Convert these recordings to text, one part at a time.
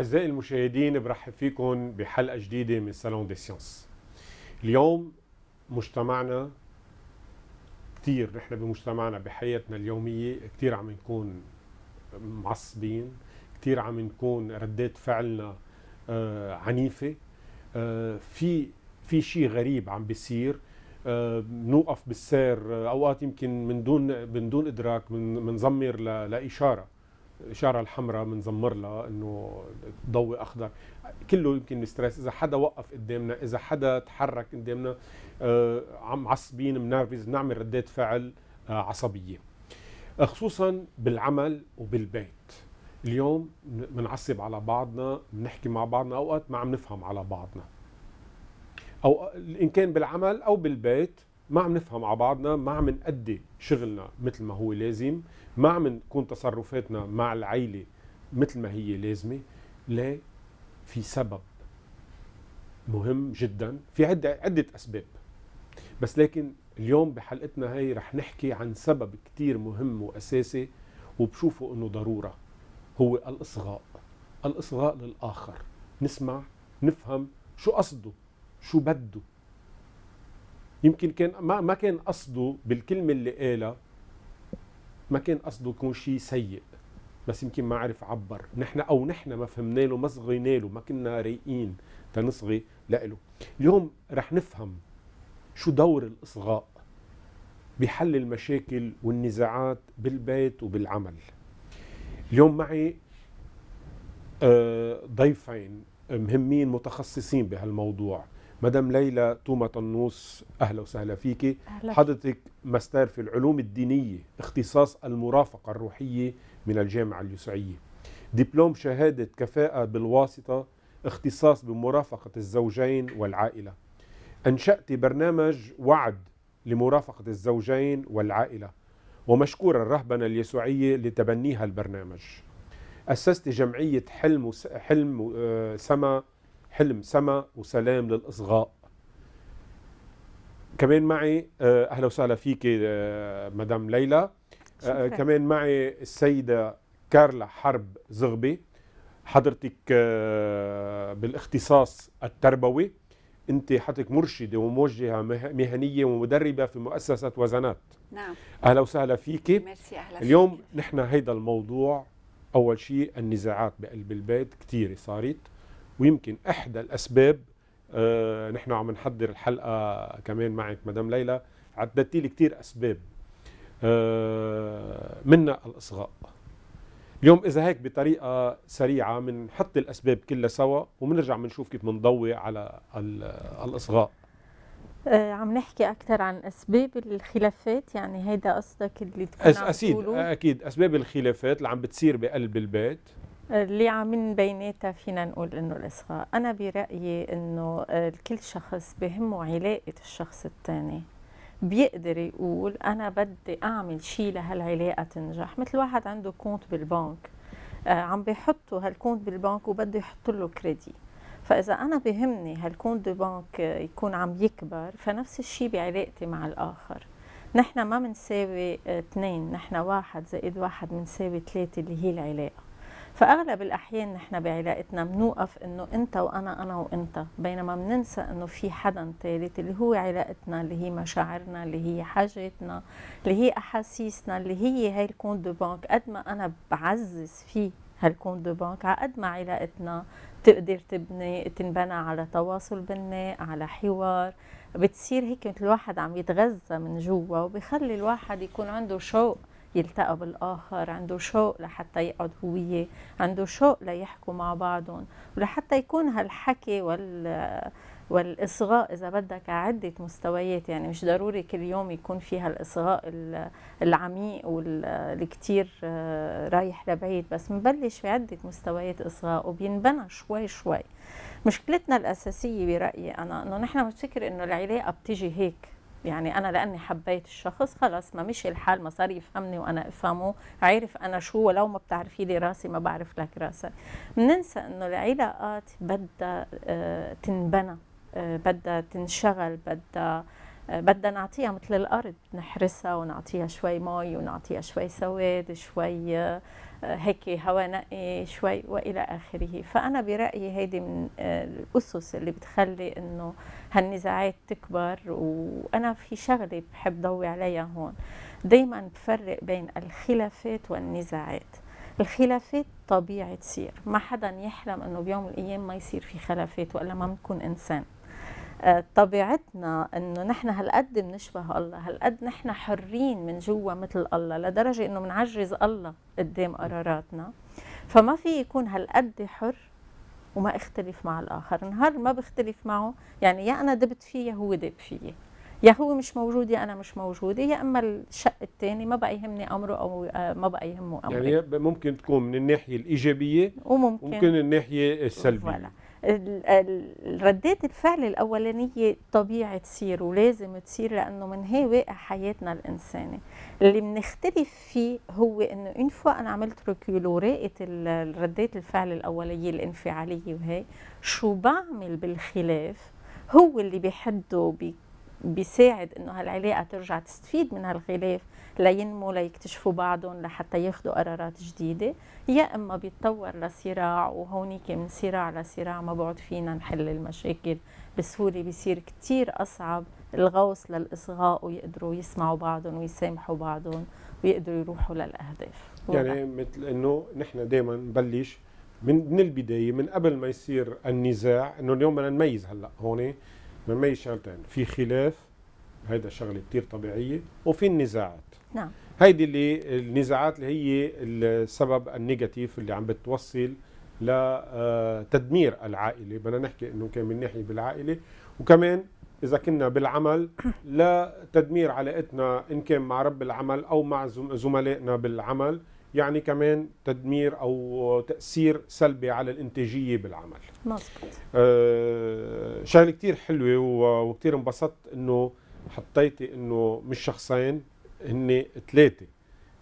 أعزائي المشاهدين برحب فيكم بحلقة جديدة من سالون دي سيانس اليوم مجتمعنا كثير نحن بمجتمعنا بحياتنا اليومية كثير عم نكون معصبين كثير عم نكون ردات فعلنا آه عنيفة آه في في شيء غريب عم بيصير آه، بنوقف بالسير آه، اوقات يمكن من دون من دون ادراك بنزمر لاشاره الاشاره الحمراء بنزمر لها انه ضوء اخضر كله يمكن ستريس اذا حدا وقف قدامنا اذا حدا تحرك قدامنا آه، عم عصبين منرفز بنعمل ردات فعل آه، عصبيه خصوصا بالعمل وبالبيت اليوم بنعصب على بعضنا بنحكي مع بعضنا اوقات ما عم نفهم على بعضنا او ان كان بالعمل او بالبيت ما عم نفهم على بعضنا ما عم نأدي شغلنا مثل ما هو لازم ما عم نكون تصرفاتنا مع العيلة مثل ما هي لازمة لا في سبب مهم جدا في عدة عدة أسباب بس لكن اليوم بحلقتنا هاي رح نحكي عن سبب كتير مهم وأساسي وبشوفه أنه ضرورة هو الإصغاء الإصغاء للآخر نسمع نفهم شو قصده شو بده يمكن كان ما ما كان قصده بالكلمة اللي قالها ما كان قصده يكون شيء سيء بس يمكن ما عرف عبر نحن او نحن ما فهمنا له ما صغينا له ما كنا رايقين تنصغي لإله اليوم رح نفهم شو دور الاصغاء بحل المشاكل والنزاعات بالبيت وبالعمل اليوم معي آه، ضيفين مهمين متخصصين بهالموضوع مدام ليلى توما طنوس أهلا وسهلا فيكي أهلا. حضرتك ماستر في العلوم الدينية اختصاص المرافقة الروحية من الجامعة اليسوعيه دبلوم شهادة كفاءة بالواسطة اختصاص بمرافقة الزوجين والعائلة أنشأت برنامج وعد لمرافقة الزوجين والعائلة ومشكورا الرهبنة اليسوعية لتبنيها البرنامج أسست جمعية حلم, حلم آه، سما حلم سما وسلام للاصغاء كمان معي آه، اهلا وسهلا فيك آه، مدام ليلى آه، شكرا. كمان معي السيده كارلا حرب زغبي حضرتك بالاختصاص التربوي انت حضرتك مرشده وموجهه مهنيه ومدربه في مؤسسه وزنات نعم اهلا وسهلا فيك ميرسي اهلا اليوم فيك. نحن هيدا الموضوع اول شيء النزاعات بقلب البيت كثيره صارت ويمكن احدى الاسباب آه نحن عم نحضر الحلقه كمان معك مدام ليلى عددتي لي كثير اسباب آه منها الاصغاء اليوم اذا هيك بطريقه سريعه بنحط الاسباب كلها سوا وبنرجع بنشوف كيف بنضوي على الاصغاء آه عم نحكي اكثر عن اسباب الخلافات يعني هيدا قصدك اللي تكون أس عم اكيد اكيد اسباب الخلافات اللي عم بتصير بقلب البيت اللي عم بيناتها فينا نقول انه الاصغاء انا برايي انه كل شخص بهمه علاقه الشخص الثاني بيقدر يقول انا بدي اعمل شيء لهالعلاقه تنجح مثل واحد عنده كونت بالبنك آه، عم بيحطوا هالكونت بالبنك وبده يحط له كريدي فاذا انا بهمني هالكونت بالبنك يكون عم يكبر فنفس الشيء بعلاقتي مع الاخر نحن ما بنساوي اثنين نحن واحد زائد واحد بنساوي ثلاثه اللي هي العلاقه فاغلب الاحيان نحن بعلاقتنا بنوقف انه انت وانا انا وانت بينما بننسى انه في حدا ثالث اللي هو علاقتنا اللي هي مشاعرنا اللي هي حاجاتنا اللي هي احاسيسنا اللي هي هاي الكونت دو بانك قد ما انا بعزز فيه هالكون دو بانك على قد ما علاقتنا تقدر تبني تنبنى على تواصل بناء على حوار بتصير هيك مثل الواحد عم يتغذى من جوا وبخلي الواحد يكون عنده شوق يلتقوا بالآخر عنده شوق لحتى يقعد هو عنده شوق ليحكوا مع بعضهم ولحتى يكون هالحكي وال والاصغاء اذا بدك عده مستويات يعني مش ضروري كل يوم يكون فيها الاصغاء العميق والكتير آه، رايح لبعيد بس في بعده مستويات اصغاء وبينبنى شوي شوي مشكلتنا الاساسيه برايي انا انه نحن بنفكر انه العلاقه بتيجي هيك يعني انا لاني حبيت الشخص خلاص ما مشي الحال ما صار يفهمني وانا افهمه عارف انا شو ولو ما بتعرفي لي راسي ما بعرف لك راسك بننسى انه العلاقات بدها آه، تنبنى آه، بدها تنشغل بدها بدنا نعطيها مثل الارض نحرسها ونعطيها شوي مي ونعطيها شوي سواد شوي آه، هيك هواء نقي شوي والى اخره فانا برايي هيدي من آه، الاسس اللي بتخلي انه هالنزاعات تكبر وانا في شغله بحب ضوي عليها هون دائما بفرق بين الخلافات والنزاعات الخلافات طبيعي تصير ما حدا يحلم انه بيوم من الايام ما يصير في خلافات والا ما بنكون انسان طبيعتنا انه نحن هالقد بنشبه الله هالقد نحن حرين من جوا مثل الله لدرجه انه بنعجز الله قدام قراراتنا فما في يكون هالقد حر وما اختلف مع الاخر نهار ما بختلف معه يعني يا انا دبت فيه يا هو دب فيه يا هو مش موجود يا انا مش موجوده يا اما الشق الثاني ما بقى يهمني امره او آه، ما بقى يهمه امره يعني ممكن تكون من الناحيه الايجابيه وممكن ممكن الناحيه السلبيه ولا. ردات الفعل الاولانيه طبيعي تصير ولازم تصير لانه من هي واقع حياتنا الانسانه اللي بنختلف فيه هو انه ان فوا انا عملت ركول وراقت ردات الفعل الاوليه الانفعاليه وهي شو بعمل بالخلاف هو اللي بيحده بيساعد انه هالعلاقه ترجع تستفيد من هالخلاف لينمو ليكتشفوا بعضهم لحتى ياخذوا قرارات جديده يا اما بيتطور لصراع وهونيك من صراع لصراع ما بعد فينا نحل المشاكل بسهوله بيصير كثير اصعب الغوص للاصغاء ويقدروا يسمعوا بعضهم ويسامحوا بعضهم ويقدروا يروحوا للاهداف يعني مثل انه نحن دائما نبلش من من البدايه من قبل ما يصير النزاع انه اليوم بدنا نميز هلا هون ما ما شغلتين في خلاف هيدا شغله كثير طبيعيه وفي النزاعات نعم هيدي اللي النزاعات اللي هي السبب النيجاتيف اللي عم بتوصل لتدمير آه، العائله بدنا نحكي انه كان من ناحيه بالعائله وكمان اذا كنا بالعمل لتدمير علاقتنا ان كان مع رب العمل او مع زملائنا بالعمل يعني كمان تدمير او تاثير سلبي على الانتاجيه بالعمل مظبوط آه شغله كثير حلوه وكثير انبسطت انه حطيتي انه مش شخصين هن ثلاثه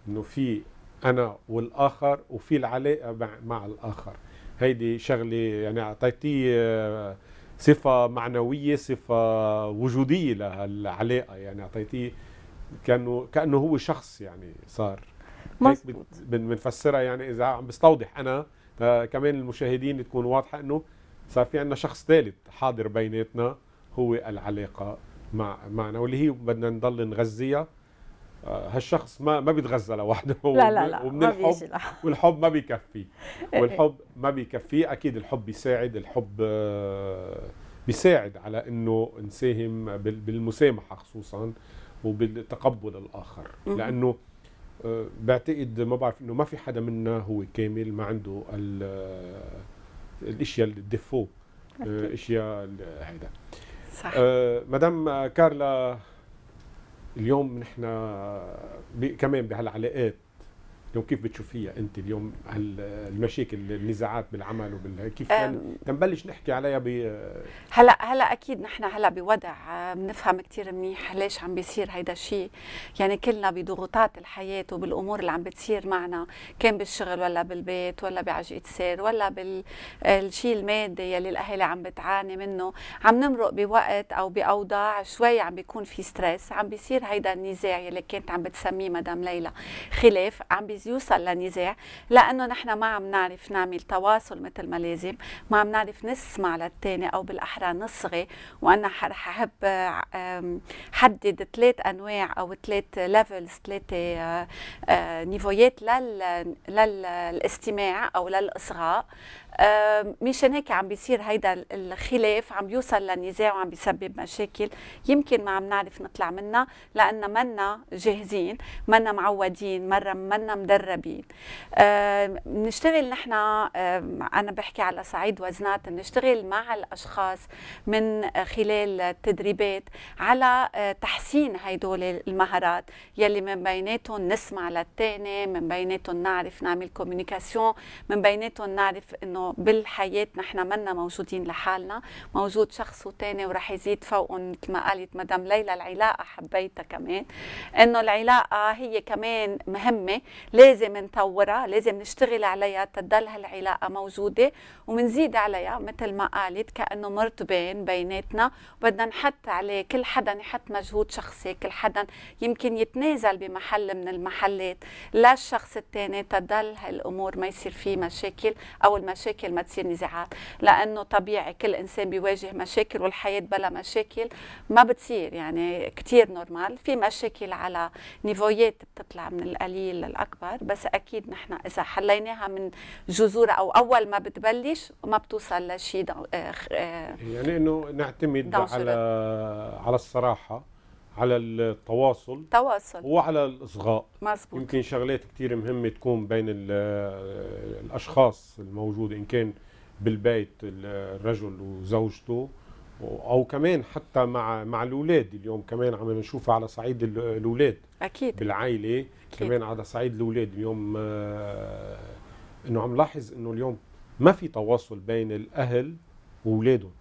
انه في انا والاخر وفي العلاقه مع, مع الاخر هيدي شغله يعني اعطيتيه آه، صفه معنويه صفه وجوديه لهالعلاقه يعني اعطيتيه كانه كانه هو شخص يعني صار مظبوط بنفسرها يعني اذا عم بستوضح انا آه، كمان المشاهدين تكون واضحه انه صار في عندنا شخص ثالث حاضر بيناتنا هو العلاقه مع معنا واللي هي بدنا نضل نغذيها آه، هالشخص ما ما بيتغذى لوحده لا لا لا ومن الحب والحب ما بيكفي إيه. والحب ما بيكفي اكيد الحب بيساعد الحب آه، بيساعد على انه نساهم بالمسامحه خصوصا وبالتقبل الاخر لانه أه، بعتقد ما بعرف انه ما في حدا منا هو كامل ما عنده آه، الاشياء الديفو أه، اشياء هيدا صح مدام كارلا اليوم نحن كمان بهالعلاقات اليوم كيف بتشوفيها انت اليوم هالمشاكل النزاعات بالعمل وبال كيف تنبلش نحكي عليها ب هلا هلا اكيد نحن هلا بوضع بنفهم كثير منيح ليش عم بيصير هيدا الشيء يعني كلنا بضغوطات الحياه وبالامور اللي عم بتصير معنا كان بالشغل ولا بالبيت ولا بعجقه سير ولا بالشيء المادي يلي الاهالي عم بتعاني منه عم نمرق بوقت او باوضاع شوي عم بيكون في ستريس عم بيصير هيدا النزاع يلي كانت عم بتسميه مدام ليلى خلاف عم بي جايز يوصل لنزاع لانه نحن ما عم نعرف نعمل تواصل مثل ما لازم ما عم نعرف نسمع للثاني او بالاحرى نصغي وانا رح احب حدد ثلاث انواع او ثلاث ليفلز ثلاث آه، آه، نيفويات للاستماع او للاصغاء آه، مشان هيك عم بيصير هيدا الخلاف عم يوصل لنزاع وعم بيسبب مشاكل يمكن ما عم نعرف نطلع منها لان منا جاهزين منا معودين مره منا مدربين بنشتغل آه، نحن آه، انا بحكي على صعيد وزنات بنشتغل مع الاشخاص من خلال التدريبات على تحسين هدول المهارات يلي من بيناتهم نسمع للثاني من بيناتهم نعرف نعمل كوميونيكاسيون من بيناتهم نعرف انه انه بالحياه نحن منا موجودين لحالنا موجود شخص وتاني ورح يزيد فوقهم مثل ما قالت مدام ليلى العلاقه حبيتها كمان انه العلاقه هي كمان مهمه لازم نطورها لازم نشتغل عليها تضل هالعلاقه موجوده ومنزيد عليها مثل ما قالت كانه مرتبين بيناتنا وبدنا نحط عليه كل حدا يحط مجهود شخصي كل حدا يمكن يتنازل بمحل من المحلات للشخص الثاني تضل هالامور ما يصير في مشاكل او المشاكل مشاكل ما تصير نزاعات لانه طبيعي كل انسان بيواجه مشاكل والحياه بلا مشاكل ما بتصير يعني كثير نورمال في مشاكل على نيفويات بتطلع من القليل للاكبر بس اكيد نحن اذا حليناها من جذورها او اول ما بتبلش ما بتوصل لشيء آه، آه، يعني انه نعتمد على على الصراحه على التواصل تواصل وعلى الاصغاء مزبوط. يمكن شغلات كثير مهمه تكون بين الاشخاص الموجود ان كان بالبيت الرجل وزوجته او كمان حتى مع مع الاولاد اليوم كمان عم نشوفها على صعيد الاولاد اكيد بالعائله أكيد. كمان على صعيد الاولاد اليوم آه، انه عم لاحظ انه اليوم ما في تواصل بين الاهل واولادهم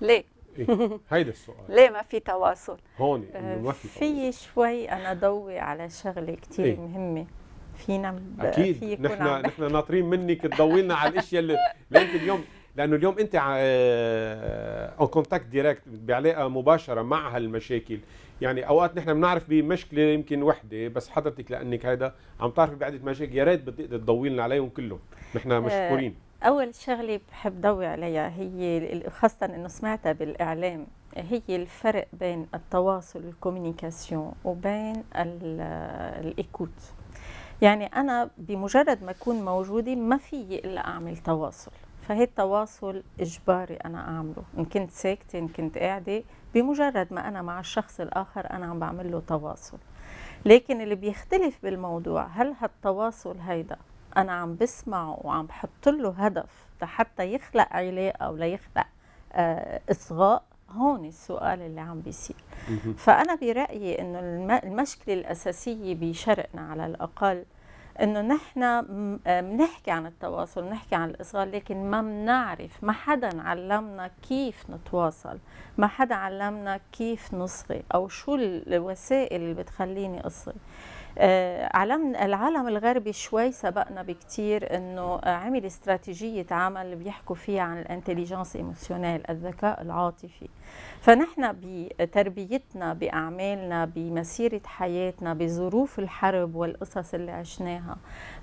ليه ايه هيدا السؤال ليه ما في تواصل هون آه ما في في شوي انا ضوي على شغله كثير إيه؟ مهمه فينا اكيد في نحن نحن ناطرين منك تضوي لنا على الاشياء اللي, لانك اليوم لانه اليوم انت اون كونتاكت دايركت بعلاقه مباشره مع هالمشاكل يعني اوقات نحن بنعرف بمشكله يمكن وحده بس حضرتك لانك هيدا عم تعرفي بعده مشاكل يا ريت بدك تضوي لنا عليهم كلهم نحن آه، مشكورين اول شغله بحب ضوي عليها هي خاصه انه سمعتها بالاعلام هي الفرق بين التواصل الكوميونيكاسيون وبين الايكوت يعني انا بمجرد ما اكون موجوده ما في الا اعمل تواصل فهي التواصل اجباري انا اعمله ان كنت ساكته ان كنت قاعده بمجرد ما انا مع الشخص الاخر انا عم بعمل له تواصل لكن اللي بيختلف بالموضوع هل هالتواصل هيدا انا عم بسمعه وعم بحط له هدف لحتى يخلق علاقه ولا يخلق آه، اصغاء هون السؤال اللي عم بيصير فانا برايي انه المشكله الاساسيه بشرقنا على الاقل انه نحن بنحكي عن التواصل بنحكي عن الاصغاء لكن ما بنعرف ما حدا علمنا كيف نتواصل ما حدا علمنا كيف نصغي او شو الوسائل اللي بتخليني اصغي آه، علم العالم الغربي شوي سبقنا بكتير انه عمل استراتيجيه عمل بيحكوا فيها عن الانتليجنس ايموشنال الذكاء العاطفي فنحن بتربيتنا باعمالنا بمسيره حياتنا بظروف الحرب والقصص اللي عشناها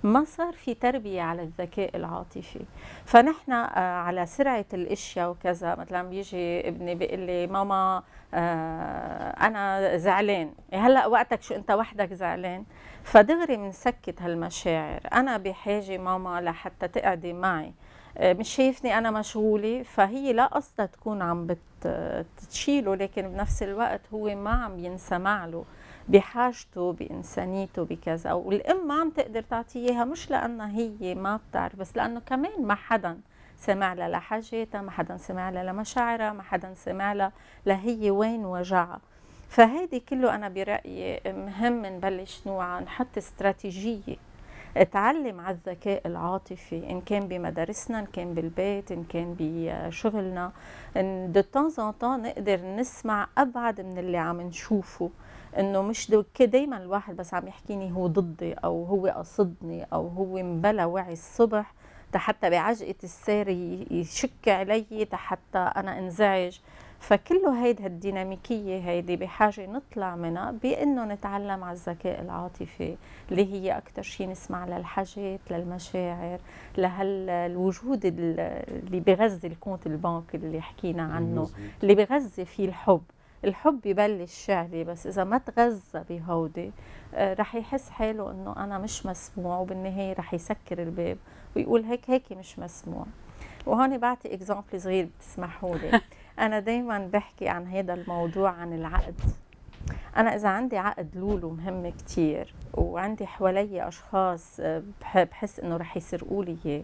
ما صار في تربيه على الذكاء العاطفي فنحن آه، على سرعه الاشياء وكذا مثلا بيجي ابني بيقول لي ماما آه، انا زعلان إيه، هلا وقتك شو انت وحدك زعلان فدغري بنسكت هالمشاعر انا بحاجه ماما لحتى تقعدي معي آه، مش شايفني انا مشغوله فهي لا قصدها تكون عم بتشيله لكن بنفس الوقت هو ما عم ينسمع له بحاجته بانسانيته بكذا والام ما عم تقدر تعطيه اياها مش لانها هي ما بتعرف بس لانه كمان ما حدا سمع لها لحاجاتها ما حدا سمع لها لمشاعرها ما حدا سمع لها لهي وين وجعها فهيدي كله أنا برأيي مهم نبلش نوعا نحط استراتيجية تعلم على الذكاء العاطفي ان كان بمدارسنا ان كان بالبيت ان كان بشغلنا ان دو طون نقدر نسمع ابعد من اللي عم نشوفه انه مش دايما الواحد بس عم يحكيني هو ضدي او هو قصدني او هو مبلا وعي الصبح حتى بعجقة السير يشك علي حتى أنا انزعج فكله هيدا الديناميكية هيدي بحاجة نطلع منها بأنه نتعلم على الذكاء العاطفي اللي هي أكتر شيء نسمع للحاجات للمشاعر لهالوجود اللي بغذي الكونت البنك اللي حكينا عنه اللي بغذي فيه الحب الحب يبلش شعري بس اذا ما تغذى بهودي آه، رح يحس حاله انه انا مش مسموع وبالنهايه رح يسكر الباب ويقول هيك هيك مش مسموع وهون بعطي اكزامبل صغير بتسمحوا لي انا دائما بحكي عن هذا الموضوع عن العقد انا اذا عندي عقد لولو مهم كتير وعندي حوالي اشخاص آه، بحس انه رح يسرقوا لي اياه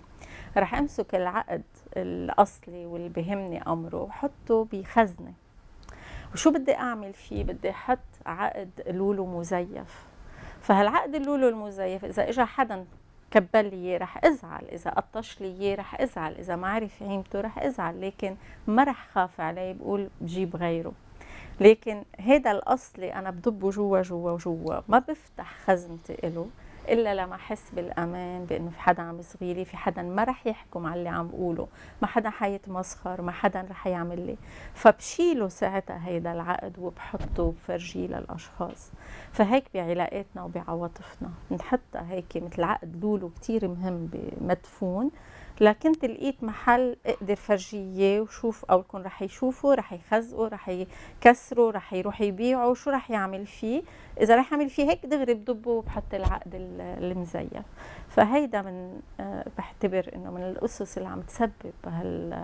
رح امسك العقد الاصلي واللي بهمني امره وحطه بخزنه وشو بدي اعمل فيه بدي احط عقد لولو مزيف فهالعقد اللولو المزيف اذا اجى حدا كبل لي اياه رح ازعل اذا قطش لي اياه رح ازعل اذا ما عرف قيمته رح ازعل لكن ما رح خاف عليه بقول بجيب غيره لكن هذا الاصلي انا بضبه جوا جوا جوا ما بفتح خزنتي له الا لما احس بالامان بانه في حدا عم يصغي لي في حدا ما رح يحكم على اللي عم بقوله ما حدا حيتمسخر ما حدا رح يعمل لي فبشيله ساعتها هيدا العقد وبحطه وبفرجيه للاشخاص فهيك بعلاقاتنا وبعواطفنا بنحطها هيك مثل عقد لولو كتير مهم مدفون لكن لقيت محل اقدر فرجيه وشوف او يكون رح يشوفه رح يخزقه رح يكسره رح يروح يبيعه شو رح يعمل فيه اذا رح يعمل فيه هيك دغري بضبه وبحط العقد المزيف فهيدا من آه، بعتبر انه من الاسس اللي عم تسبب هال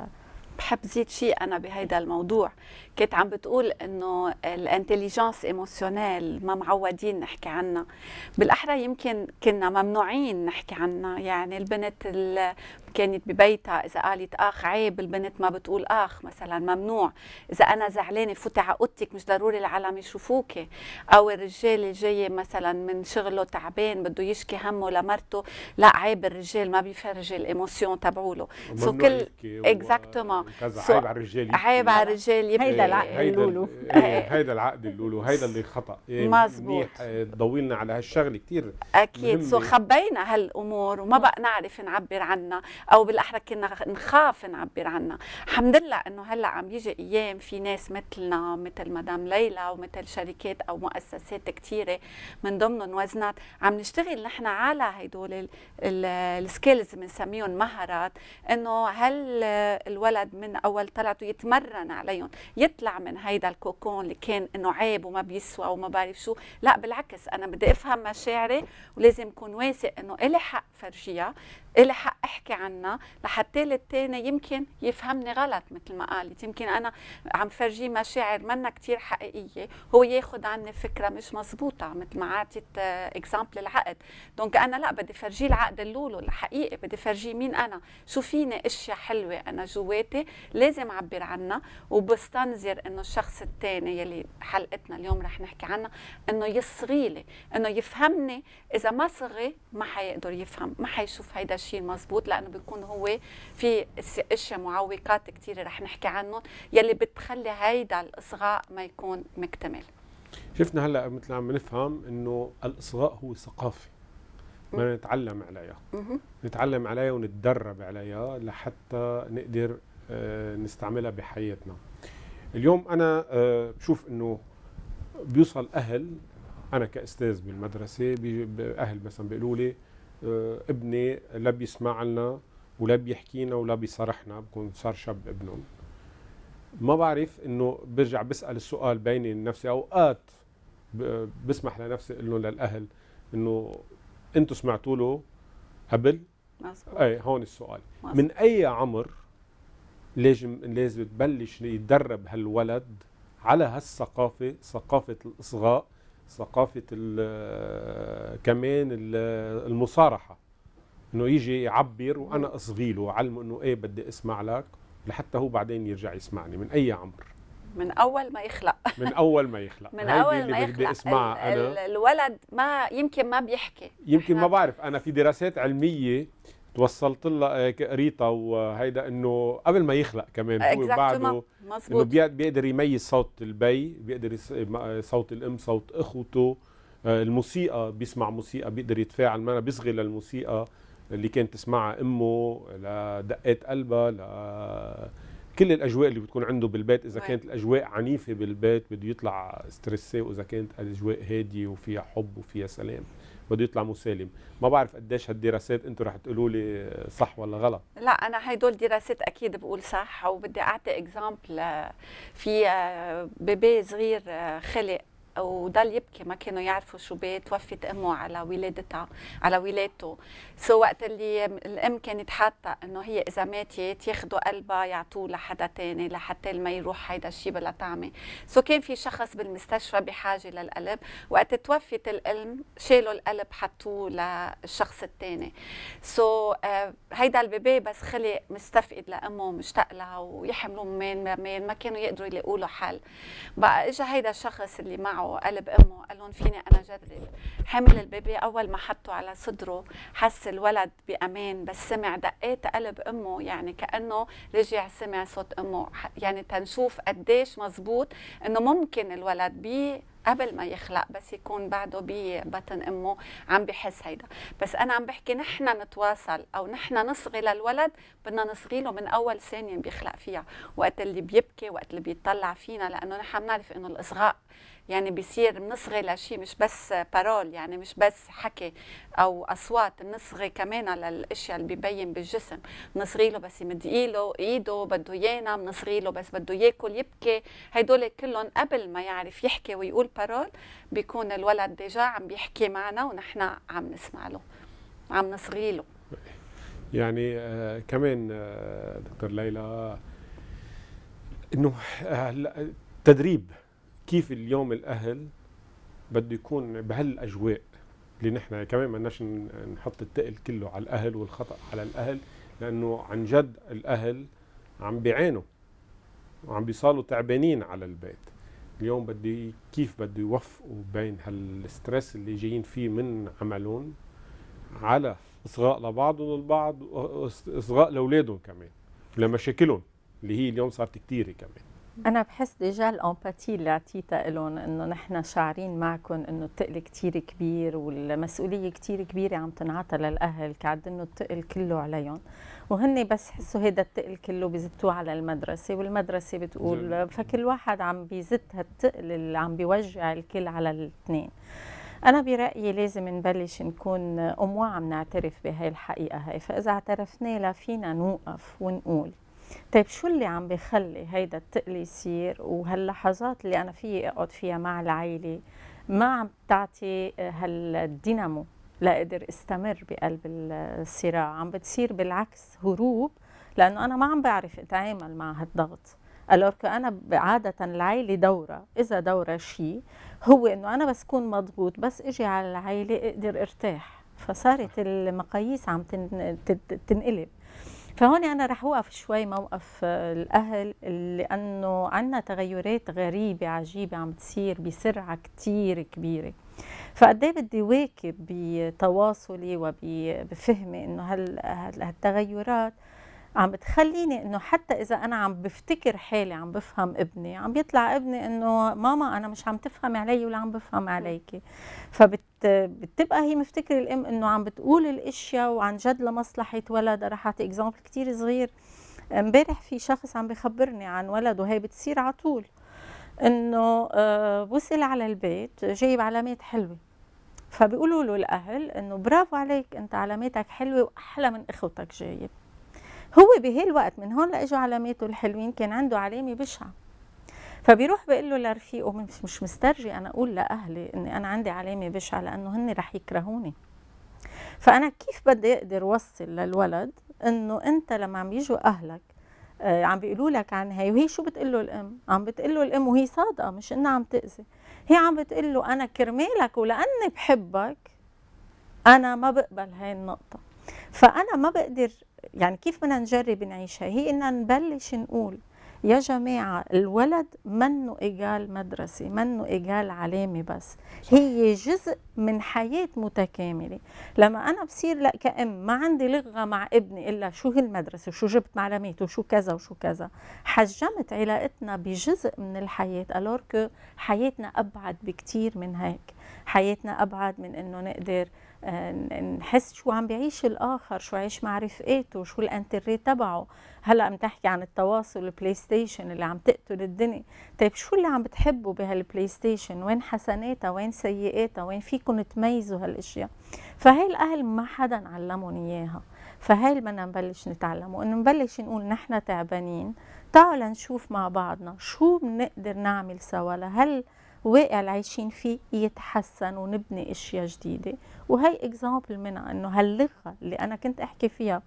بحب زيد شيء انا بهيدا الموضوع كنت عم بتقول انه الانتليجنس ايموشنال ما معودين نحكي عنها بالاحرى يمكن كنا ممنوعين نحكي عنها يعني البنت كانت ببيتها إذا قالت أخ عيب البنت ما بتقول أخ مثلا ممنوع إذا أنا زعلانة فوتي على أوضتك مش ضروري العالم يشوفوكي أو الرجال اللي جاي مثلا من شغله تعبان بده يشكي همه لمرته لا عيب الرجال ما بيفرج الإيموسيون تبعوله سو كل اكزاكتومون so عيب على الرجال عيب على الرجال هيدا العقد اللولو هيدا إيه، العقد اللولو هيدا اللي خطأ يعني مزبوط آه، ضوينا على هالشغله كثير أكيد سو خبينا هالأمور وما بقى نعرف نعبر عنها او بالاحرى كنا نخاف نعبر عنها الحمد لله انه هلا عم يجي ايام في ناس مثلنا مثل مدام ليلى ومثل شركات او مؤسسات كثيره من ضمنهم وزنات عم نشتغل نحن على هدول السكيلز بنسميهم مهارات انه هل الولد من اول طلعته يتمرن عليهم يطلع من هيدا الكوكون اللي كان انه عيب وما بيسوى وما بعرف شو لا بالعكس انا بدي افهم مشاعري ولازم اكون واثق انه الي حق فرجيها إلي حق أحكي عنها لحتى التاني يمكن يفهمني غلط مثل ما قالت يمكن أنا عم فرجيه مشاعر منا كتير حقيقية هو ياخد عني فكرة مش مزبوطة مثل ما عطت اكزامبل آه، العقد دونك أنا لا بدي فرجيه العقد اللولو الحقيقي بدي فرجيه مين أنا شو فيني أشياء حلوة أنا جواتي لازم أعبر عنها وبستنظر إنه الشخص الثاني يلي حلقتنا اليوم رح نحكي عنها إنه يصغي لي إنه يفهمني إذا ما صغي ما حيقدر يفهم ما حيشوف هيدا الشيء المزبوط لانه بيكون هو في اشياء معوقات كثيره رح نحكي عنهم يلي بتخلي هيدا الاصغاء ما يكون مكتمل شفنا هلا مثل عم نفهم انه الاصغاء هو ثقافي بدنا نتعلم عليها نتعلم عليها ونتدرب عليها لحتى نقدر آه، نستعملها بحياتنا اليوم انا آه، بشوف انه بيوصل اهل انا كاستاذ بالمدرسه اهل مثلا بيقولوا لي آه، ابني لا بيسمع لنا ولا بيحكينا ولا بيصرحنا بكون صار شاب ابنهم ما بعرف انه برجع بسال السؤال بيني لنفسي اوقات بسمح لنفسي اقول لهم للاهل انه انتم سمعتوا له قبل اي هون السؤال مصر. من اي عمر لازم لازم تبلش يتدرب هالولد على هالثقافه ثقافه الاصغاء ثقافه كمان المصارحه انه يجي يعبر وانا اصغي له وعلمه انه ايه بدي اسمع لك لحتى هو بعدين يرجع يسمعني من اي عمر من اول ما يخلق من اول ما يخلق من اول اللي ما يخلق بدي اسمعها انا الولد ما يمكن ما بيحكي يمكن ما بعرف انا في دراسات علميه توصلت لها هيك آه، وهيدا انه قبل ما يخلق كمان هو بعده انه بيقدر يميز صوت البي بيقدر صوت الام صوت اخوته آه، الموسيقى بيسمع موسيقى بيقدر يتفاعل معها بيصغي للموسيقى اللي كانت تسمعها امه لدقات قلبها ل كل الاجواء اللي بتكون عنده بالبيت اذا كانت الاجواء عنيفه بالبيت بده يطلع ستريسي واذا كانت الاجواء هاديه وفيها حب وفيها سلام بده يطلع مسالم ما بعرف قديش هالدراسات انتم رح تقولوا لي صح ولا غلط لا انا هدول دراسات اكيد بقول صح وبدي اعطي اكزامبل آه، في آه، بيبي صغير آه، خلق وضل يبكي ما كانوا يعرفوا شو بيه توفت امه على ولادتها على ولادته سو وقت اللي الام كانت حاطه انه هي اذا ماتت ياخذوا قلبها يعطوه لحدا تاني لحتى ما يروح هيدا الشيء بلا طعمه سو كان في شخص بالمستشفى بحاجه للقلب وقت توفت الام شالوا القلب حطوه للشخص الثاني سو آه، هيدا البيبي بس خلق مستفقد لامه ومشتاق لها ويحملوه من ما كانوا يقدروا يلاقوا له حل بقى اجى هيدا الشخص اللي معه تبعه قلب امه قال لهم فيني انا جرب حمل البيبي اول ما حطه على صدره حس الولد بامان بس سمع دقات قلب امه يعني كانه رجع سمع صوت امه يعني تنشوف قديش مزبوط انه ممكن الولد بي قبل ما يخلق بس يكون بعده ببطن امه عم بحس هيدا بس انا عم بحكي نحن نتواصل او نحن نصغي للولد بدنا نصغي له من اول ثانيه بيخلق فيها وقت اللي بيبكي وقت اللي بيطلع فينا لانه نحن بنعرف انه الاصغاء يعني بيصير بنصغي لشيء مش بس بارول يعني مش بس حكي او اصوات بنصغي كمان للاشياء اللي ببين بالجسم بنصغي له بس يمد له ايده بده يانا بنصغي له بس بده ياكل يبكي هدول كلهم قبل ما يعرف يحكي ويقول بارول بيكون الولد ديجا عم بيحكي معنا ونحن عم نسمع له عم نصغي له يعني آه كمان آه دكتور ليلى انه آه تدريب كيف اليوم الاهل بده يكون بهالاجواء اللي نحن كمان بدناش نحط التقل كله على الاهل والخطا على الاهل لانه عن جد الاهل عم بيعانوا وعم بيصالوا تعبانين على البيت اليوم بده كيف بده يوفقوا بين هالستريس اللي جايين فيه من عملهم على اصغاء لبعضهم البعض واصغاء لاولادهم كمان لمشاكلهم اللي هي اليوم صارت كثيره كمان انا بحس ديجا الامباتي اللي اعطيتها لهم انه نحن شاعرين معكم انه الثقل كثير كبير والمسؤوليه كثير كبيره عم تنعطى للاهل كعد انه الثقل كله عليهم وهن بس حسوا هذا الثقل كله بزتوه على المدرسه والمدرسه بتقول فكل واحد عم بيزت هالثقل اللي عم بيوجع الكل على الاثنين أنا برأيي لازم نبلش نكون ام عم نعترف بهي الحقيقة هاي فإذا اعترفنا لها فينا نوقف ونقول طيب شو اللي عم بخلي هيدا التقل يصير وهاللحظات اللي انا فيي اقعد فيها مع العائله ما عم تعطي آه، هالدينامو لاقدر استمر بقلب الصراع عم بتصير بالعكس هروب لانه انا ما عم بعرف اتعامل مع هالضغط الورك أنا عادة العيلة دورة إذا دورة شيء هو إنه أنا بس كون مضغوط بس إجي على العيلة أقدر ارتاح فصارت المقاييس عم تنقلب فهون أنا يعني رح أوقف شوي موقف آه، الأهل لأنه عنا تغيرات غريبة عجيبة عم تصير بسرعة كتير كبيرة فقد ايه بدي واكب بتواصلي وبفهمي انه هالتغيرات عم بتخليني انه حتى اذا انا عم بفتكر حالي عم بفهم ابني عم بيطلع ابني انه ماما انا مش عم تفهم علي ولا عم بفهم عليكي فبتبقى هي مفتكره الام انه عم بتقول الاشياء وعن جد لمصلحه ولدها رح اعطي اكزامبل كثير صغير امبارح في شخص عم بخبرني عن ولده هي بتصير على طول انه آه، وصل على البيت جايب علامات حلوه فبيقولوا له الاهل انه برافو عليك انت علاماتك حلوه واحلى من اخوتك جايب هو بهالوقت من هون لاجوا علاماته الحلوين كان عنده علامه بشعه فبيروح بيقول له لرفيقه مش مش مسترجي انا اقول لاهلي اني انا عندي علامه بشعه لانه هن رح يكرهوني فانا كيف بدي اقدر وصل للولد انه انت لما عم يجوا اهلك آه عم بيقولوا لك عن هي وهي شو بتقول له الام عم بتقول له الام وهي صادقه مش انها عم تاذي هي عم بتقول له انا كرمالك ولاني بحبك انا ما بقبل هاي النقطه فانا ما بقدر يعني كيف بدنا نجرب نعيشها هي إننا نبلش نقول يا جماعة الولد منه إيجال مدرسة منه إيجال علامة بس هي جزء من حياة متكاملة لما أنا بصير لا كأم ما عندي لغة مع ابني إلا شو هالمدرسة وشو جبت معلومات وشو كذا وشو كذا حجمت علاقتنا بجزء من الحياة ألوركو حياتنا أبعد بكتير من هيك حياتنا أبعد من إنه نقدر آه، نحس شو عم بيعيش الاخر شو عايش مع رفقاته شو الانتريه تبعه هلا عم تحكي عن التواصل البلاي ستيشن اللي عم تقتل الدنيا طيب شو اللي عم بتحبه بهالبلاي ستيشن وين حسناتها وين سيئاتها وين فيكم تميزوا هالاشياء فهي الاهل ما حدا علمهم اياها فهي اللي بدنا نبلش نتعلمه انه نبلش نقول نحن تعبانين تعالوا نشوف مع بعضنا شو بنقدر نعمل سوا لهل الواقع اللي عايشين فيه يتحسن ونبني اشياء جديده وهي اكزامبل منها انه هاللغه اللي انا كنت احكي فيها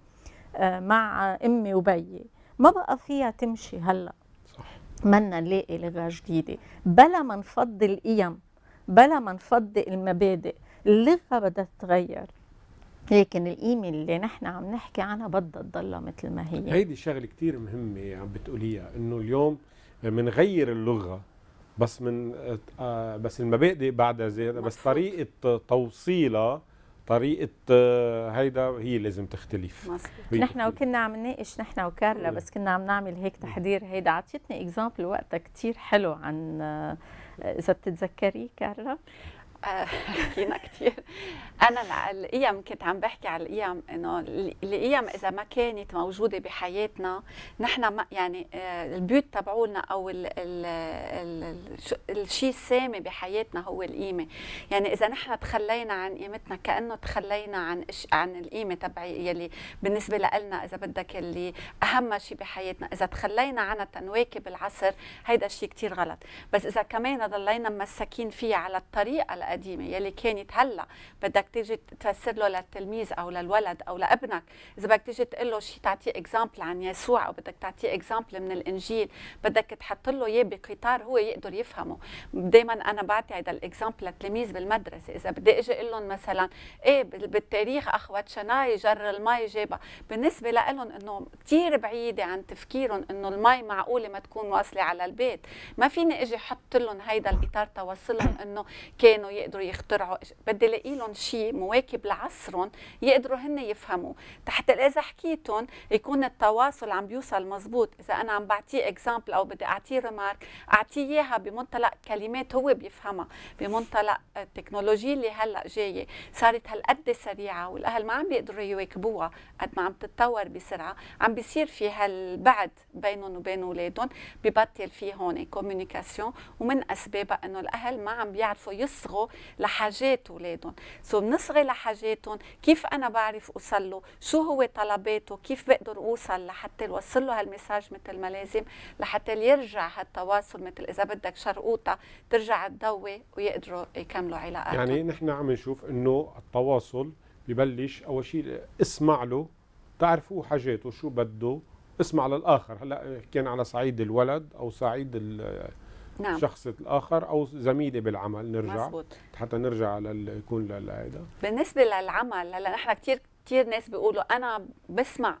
آه، مع امي وبيي ما بقى فيها تمشي هلا صح منا نلاقي لغه جديده بلا ما نفضي القيم بلا ما نفضي المبادئ اللغه بدها تتغير لكن القيمة اللي نحن عم نحكي عنها بدها تضلها مثل ما هي هيدي شغلة كثير مهمة عم بتقوليها انه اليوم بنغير اللغة بس من آه، بس المبادئ دي بعدها زيادة بس طريقة توصيلها طريقة آه، هيدا هي لازم تختلف نحن وكنا عم نناقش نحن وكارلا بس كنا عم نعمل هيك تحضير هيدا عطيتني اكزامبل وقتها كثير حلو عن آه، اذا بتتذكري كارلا حكينا كثير انا القيم كنت عم بحكي على القيم انه القيم اذا ما كانت موجوده بحياتنا نحن ما يعني آه، البيوت تبعولنا او الشيء السامي بحياتنا هو القيمه يعني اذا نحن تخلينا عن قيمتنا كانه تخلينا عن عن القيمه تبعي يلي بالنسبه لنا اذا بدك اللي اهم شيء بحياتنا اذا تخلينا عنها تنواكب العصر هيدا الشيء كثير غلط بس اذا كمان ضلينا مساكين فيه على الطريقه القديمه يلي كانت هلا بدك تيجي تفسر له للتلميذ او للولد او لابنك اذا بدك تيجي تقول له شيء تعطيه اكزامبل عن يسوع او بدك تعطيه اكزامبل من الانجيل بدك تحط له اياه بقطار هو يقدر يفهمه دائما انا بعطي هذا الاكزامبل للتلاميذ بالمدرسه اذا بدي اجي اقول لهم مثلا ايه بالتاريخ اخوات شناي جر المي جابها بالنسبه لهم انه كثير بعيده عن تفكيرهم انه المي معقوله ما تكون واصله على البيت ما فيني اجي احط لهم هيدا الاطار توصلهم انه كانوا يقدروا يخترعوا بدي الاقي لهم شيء مواكب لعصرهم يقدروا هن يفهموا تحت اذا حكيتهم يكون التواصل عم بيوصل مزبوط اذا انا عم بعطيه اكزامبل او بدي اعطيه ريمارك اعطيه اياها بمنطلق كلمات هو بيفهمها بمنطلق التكنولوجيا اللي هلا جايه صارت هالقد سريعه والاهل ما عم بيقدروا يواكبوها قد ما عم تتطور بسرعه عم بيصير في هالبعد بينهم وبين اولادهم ببطل في هون كوميونيكاسيون ومن اسبابها انه الاهل ما عم بيعرفوا يصغوا لحاجات اولادهم سو بنصغي لحاجاتهم كيف انا بعرف اوصل له شو هو طلباته كيف بقدر اوصل لحتى اوصل له هالمساج مثل ما لازم لحتى يرجع هالتواصل مثل اذا بدك شرقوطه ترجع تضوي ويقدروا يكملوا علاقاتهم يعني نحن عم نشوف انه التواصل ببلش اول شيء اسمع له تعرفوا حاجاته شو بده اسمع للاخر هلا كان على صعيد الولد او صعيد نعم. شخص الاخر او زميلي بالعمل نرجع مزبوط. حتى نرجع لل... يكون لهذا بالنسبه للعمل هلا نحن كثير كثير ناس بيقولوا انا بسمع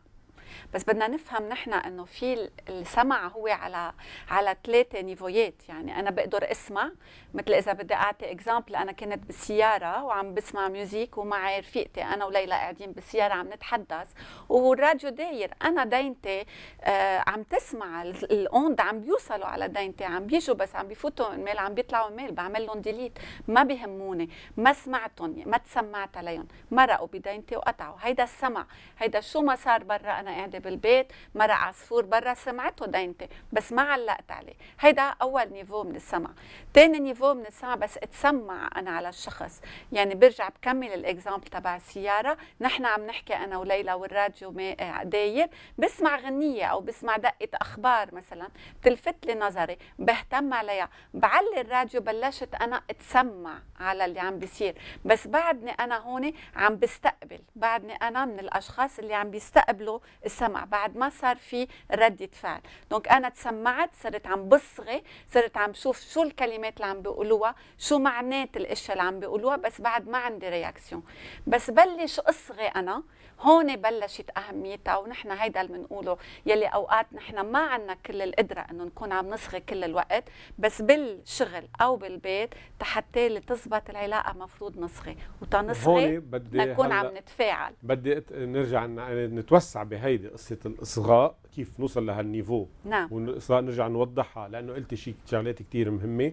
بس بدنا نفهم نحن انه في السمع هو على على ثلاثه نيفويات يعني انا بقدر اسمع مثل اذا بدي اعطي اكزامبل انا كنت بالسياره وعم بسمع ميوزيك ومع رفيقتي انا وليلى قاعدين بالسياره عم نتحدث والراديو داير انا دينتي آه عم تسمع الاوند عم بيوصلوا على دينتي عم بيجوا بس عم بيفوتوا ميل عم بيطلعوا ميل بعمل لهم ديليت ما بهموني ما سمعتهم ما تسمعت عليهم مرقوا بدينتي وقطعوا هيدا السمع هيدا شو ما صار برا انا قاعده بالبيت مرق عصفور برا سمعته دينتي بس ما علقت عليه هيدا اول نيفو من السمع ثاني نيفو من السمع بس اتسمع انا على الشخص يعني برجع بكمل الاكزامبل تبع السياره نحن عم نحكي انا وليلى والراديو آه، داير بسمع غنيه او بسمع دقه اخبار مثلا تلفت لي نظري بهتم عليها بعلي الراديو بلشت انا اتسمع على اللي عم بيصير بس بعدني انا هون عم بستقبل بعدني انا من الاشخاص اللي عم بيستقبلوا السمع بعد ما صار في ردة فعل دونك أنا تسمعت صرت عم بصغي صرت عم شوف شو الكلمات اللي عم بيقولوها شو معنات الاشياء اللي عم بيقولوها بس بعد ما عندي رياكسيون بس بلش اصغي أنا هون بلشت اهميتها ونحن هيدا اللي بنقوله يلي اوقات نحن ما عندنا كل القدره انه نكون عم نصغي كل الوقت بس بالشغل او بالبيت حتى لتزبط العلاقه مفروض نصغي وتنصغي نكون عم نتفاعل بدي نرجع يعني نتوسع بهيدي قصه الاصغاء كيف نوصل لهالنيفو نعم والاصغاء نرجع نوضحها لانه قلتي شيء شغلات كثير مهمه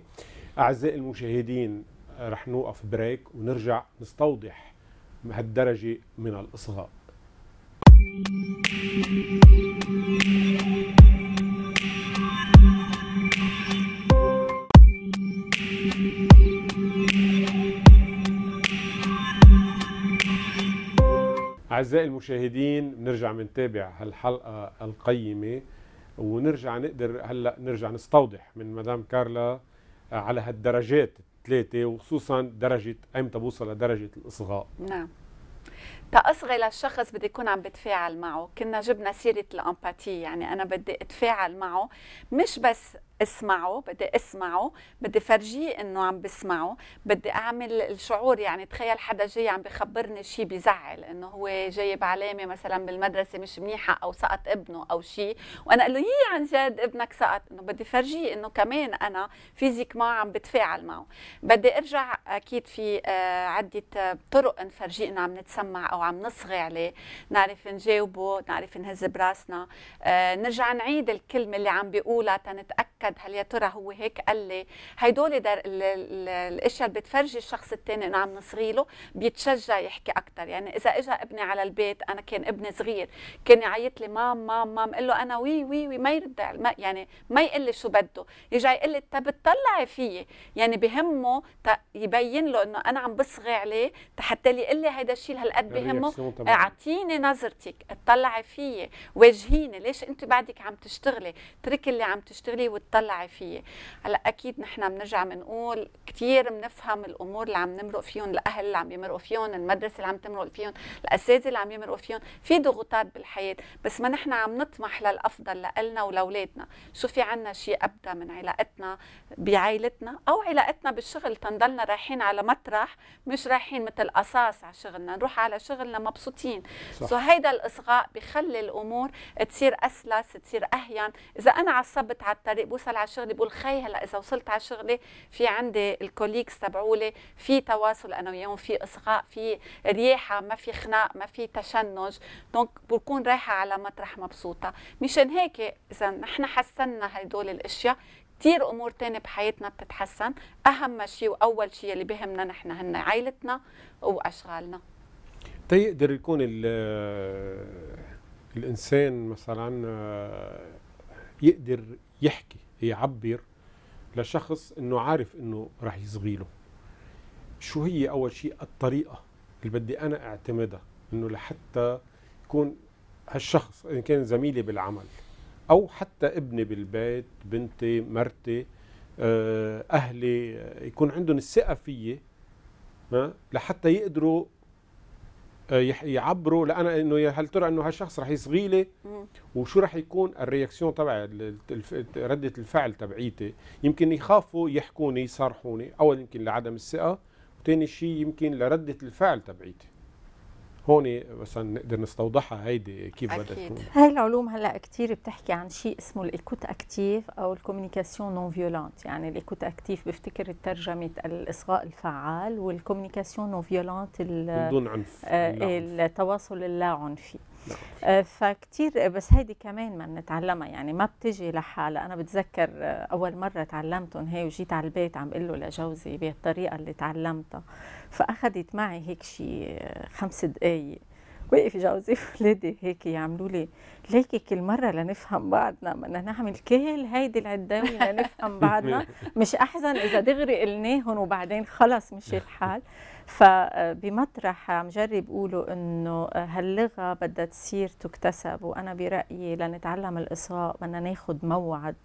اعزائي المشاهدين رح نوقف بريك ونرجع نستوضح هالدرجه من الاصغاء أعزائي المشاهدين بنرجع منتابع هالحلقة القيمة ونرجع نقدر هلا نرجع نستوضح من مدام كارلا آه، على هالدرجات الثلاثة وخصوصا درجة أيمتى بوصل لدرجة الإصغاء نعم تأصغي للشخص بدي يكون عم بتفاعل معه كنا جبنا سيرة الأمباتي يعني أنا بدي أتفاعل معه مش بس اسمعه بدي اسمعه بدي فرجيه انه عم بسمعه بدي اعمل الشعور يعني تخيل حدا جاي عم بخبرني شيء بزعل انه هو جايب علامه مثلا بالمدرسه مش منيحه او سقط ابنه او شيء وانا اقول له يي إيه عن جد ابنك سقط انه بدي فرجيه انه كمان انا فيزيك ما عم بتفاعل معه بدي ارجع اكيد في آه، عده طرق نفرجيه انه عم نتسمع او عم نصغي عليه نعرف نجاوبه نعرف نهز براسنا آه، نرجع نعيد الكلمه اللي عم بيقولها تنتاكد تأكد هل يا ترى هو هيك قال لي هدول الاشياء اللي بتفرجي الشخص الثاني انه عم نصغي له بيتشجع يحكي اكثر يعني اذا اجى ابني على البيت انا كان ابني صغير كان يعيط لي مام مام مام قال له انا وي وي وي ما يرد ما يعني ما يقول لي شو بده يجي يقول لي طب اطلعي فيي يعني بهمه يبين له انه انا عم بصغي عليه حتى لي يقول لي هذا الشيء هالقد بهمه اعطيني نظرتك اطلعي فيي واجهيني ليش انت بعدك عم تشتغلي اتركي اللي عم تشتغلي وتطلعي تطلعي فيه هلا اكيد نحن بنرجع بنقول كثير بنفهم الامور اللي عم نمرق فيهم الاهل اللي عم يمرقوا فيهم المدرسه اللي عم تمرق فيهم الاساتذه اللي عم يمرقوا فيهم في ضغوطات بالحياه بس ما نحن عم نطمح للافضل لنا ولاولادنا شو في عنا شيء ابدا من علاقتنا بعائلتنا او علاقتنا بالشغل تنضلنا رايحين على مطرح مش رايحين مثل قصاص على شغلنا نروح على شغلنا مبسوطين سو هيدا الاصغاء بخلي الامور تصير اسلس تصير اهين اذا انا عصبت على الطريق بوصل بوصل على شغلي بقول خي هلا اذا وصلت على شغلي في عندي الكوليكس تبعولي في تواصل انا وياهم في اصغاء في رياحه ما في خناق ما في تشنج دونك بكون رايحه على مطرح مبسوطه مشان هيك اذا نحن حسنا هدول الاشياء كثير امور تانية بحياتنا بتتحسن اهم شيء واول شيء اللي بهمنا نحن هن عائلتنا واشغالنا تيقدر طيب يكون الانسان مثلا آه، يقدر يحكي يعبر لشخص انه عارف انه راح يصغي له شو هي اول شيء الطريقه اللي بدي انا اعتمدها انه لحتى يكون هالشخص ان كان زميلي بالعمل او حتى ابني بالبيت بنتي مرتي آه، اهلي آه، يكون عندهم الثقه فيي لحتى يقدروا آه، يعبروا لانا انه هل ترى انه هالشخص رح يصغي لي وشو رح يكون الرياكسيون تبع رده الفعل تبعيتي يمكن يخافوا يحكوني يصارحوني اول يمكن لعدم الثقه وثاني شيء يمكن لرده الفعل تبعيتي هون مثلا نقدر نستوضحها هيدي كيف بدها تكون هاي العلوم هلا كثير بتحكي عن شيء اسمه الايكوت اكتيف او الكوميونيكاسيون نون فيولانت يعني الايكوت اكتيف بفتكر ترجمه الاصغاء الفعال والكوميونيكاسيون نون فيولانت بدون عنف آه، التواصل اللا عنفي نعم. آه، فكتير آه، بس هيدي كمان ما بنتعلمها يعني ما بتجي لحالها انا بتذكر آه، اول مره تعلمتهم هي وجيت على البيت عم بقول له لجوزي بالطريقه اللي تعلمتها فاخذت معي هيك شي خمس دقائق وقف جوزي ولادي هيك يعملوا لي ليك كل مره لنفهم بعضنا بدنا نعمل كل هيدي العداوي لنفهم بعضنا مش احسن اذا دغري قلناهم وبعدين خلص مشي الحال فبمطرح عم جرب قوله انه هاللغه بدها تصير تكتسب وانا برايي لنتعلم الاصغاء بدنا ناخذ موعد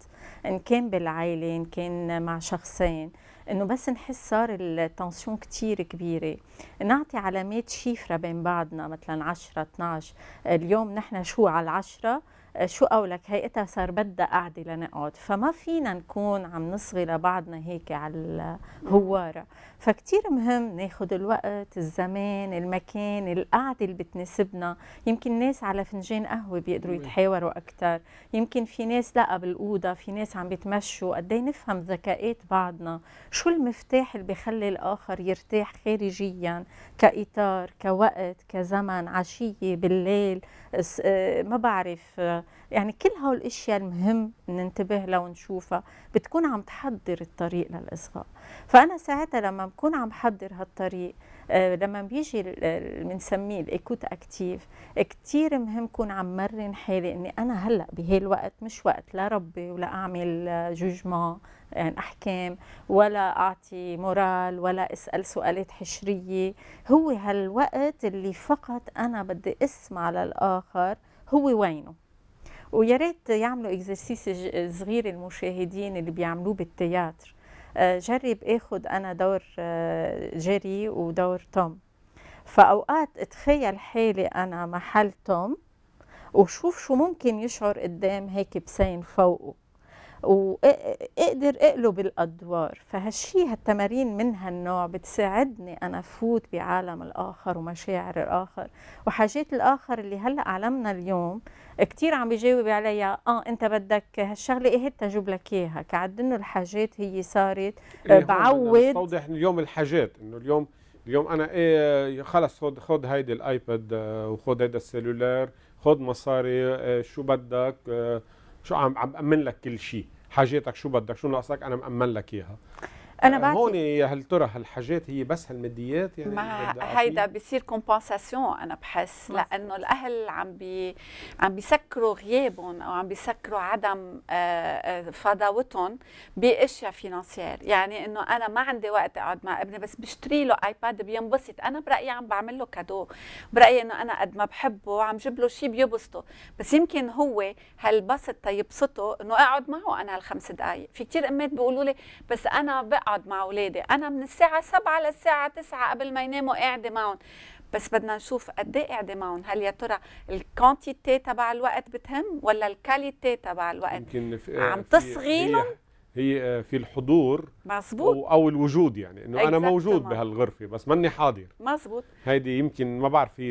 ان كان بالعائله ان كان مع شخصين انه بس نحس صار التنسيون كتير كبيره نعطي علامات شيفره بين بعضنا مثلا 10 12 اليوم نحن شو على العشرة شو قولك هيئتها صار بدها قعدة لنقعد فما فينا نكون عم نصغي لبعضنا هيك على الهوارة فكتير مهم ناخد الوقت الزمان المكان القعدة اللي بتناسبنا يمكن ناس على فنجان قهوة بيقدروا يتحاوروا أكتر يمكن في ناس لا بالأوضة في ناس عم بتمشوا قد إيه نفهم ذكاءات بعضنا شو المفتاح اللي بخلي الآخر يرتاح خارجيا كإطار كوقت كزمن عشية بالليل آه، ما بعرف آه، يعني كل هول الاشياء المهم ننتبه لها ونشوفها بتكون عم تحضر الطريق للاصغاء فانا ساعتها لما بكون عم حضر هالطريق آه، لما بيجي بنسميه الايكوت اكتيف كثير مهم كون عم مرن حالي اني انا هلا بهي الوقت مش وقت لا ربي ولا اعمل جوجما آه، يعني احكام ولا اعطي مورال ولا اسال سؤالات حشريه هو هالوقت اللي فقط انا بدي اسمع للاخر هو وينه ويا ريت يعملوا اكزرسيس صغير المشاهدين اللي بيعملوه بالتياتر آه، جرب اخد انا دور آه، جيري ودور توم فاوقات اتخيل حالي انا محل توم وشوف شو ممكن يشعر قدام هيك بسين فوقه واقدر اقلب الادوار فهالشي هالتمارين من هالنوع بتساعدني انا فوت بعالم الاخر ومشاعر الاخر وحاجات الاخر اللي هلا عالمنا اليوم كثير عم بيجاوب عليها اه انت بدك هالشغله ايه تجيب لك اياها كعد انه الحاجات هي صارت بعود بعوض توضح اليوم الحاجات انه اليوم اليوم انا ايه خلص خد خد هيدي الايباد وخد هيدا السيلولار خد مصاري شو بدك شو عم عم بامن لك كل شيء حاجاتك شو بدك شو ناقصك انا مامن لك اياها انا بعت آه، هون يا هل ترى هالحاجات هي بس هالماديات يعني ما هيدا بصير كومبنساسيون انا بحس لانه الاهل عم بي عم بيسكروا غيابهم او عم بيسكروا عدم آه، آه، فضاوتهم باشياء فينانسيير يعني انه انا ما عندي وقت اقعد مع ابني بس بشتري له ايباد بينبسط انا برايي عم بعمل له كادو برايي انه انا قد ما بحبه عم جيب له شيء بيبسطه بس يمكن هو هالبسط تيبسطه انه اقعد معه انا هالخمس دقائق في كثير امات بيقولوا لي بس انا بقعد أقعد مع أولادي أنا من الساعة 7 للساعة 9 قبل ما يناموا قاعدة معهم بس بدنا نشوف قد ايه قاعده معهم هل يا ترى الكوانتيتي تبع الوقت بتهم ولا الكاليتي تبع الوقت يمكن عم تصغي لهم هي آه، في الحضور مزبوط أو, الوجود يعني انه انا موجود بهالغرفه بس ماني حاضر مزبوط هيدي يمكن ما بعرف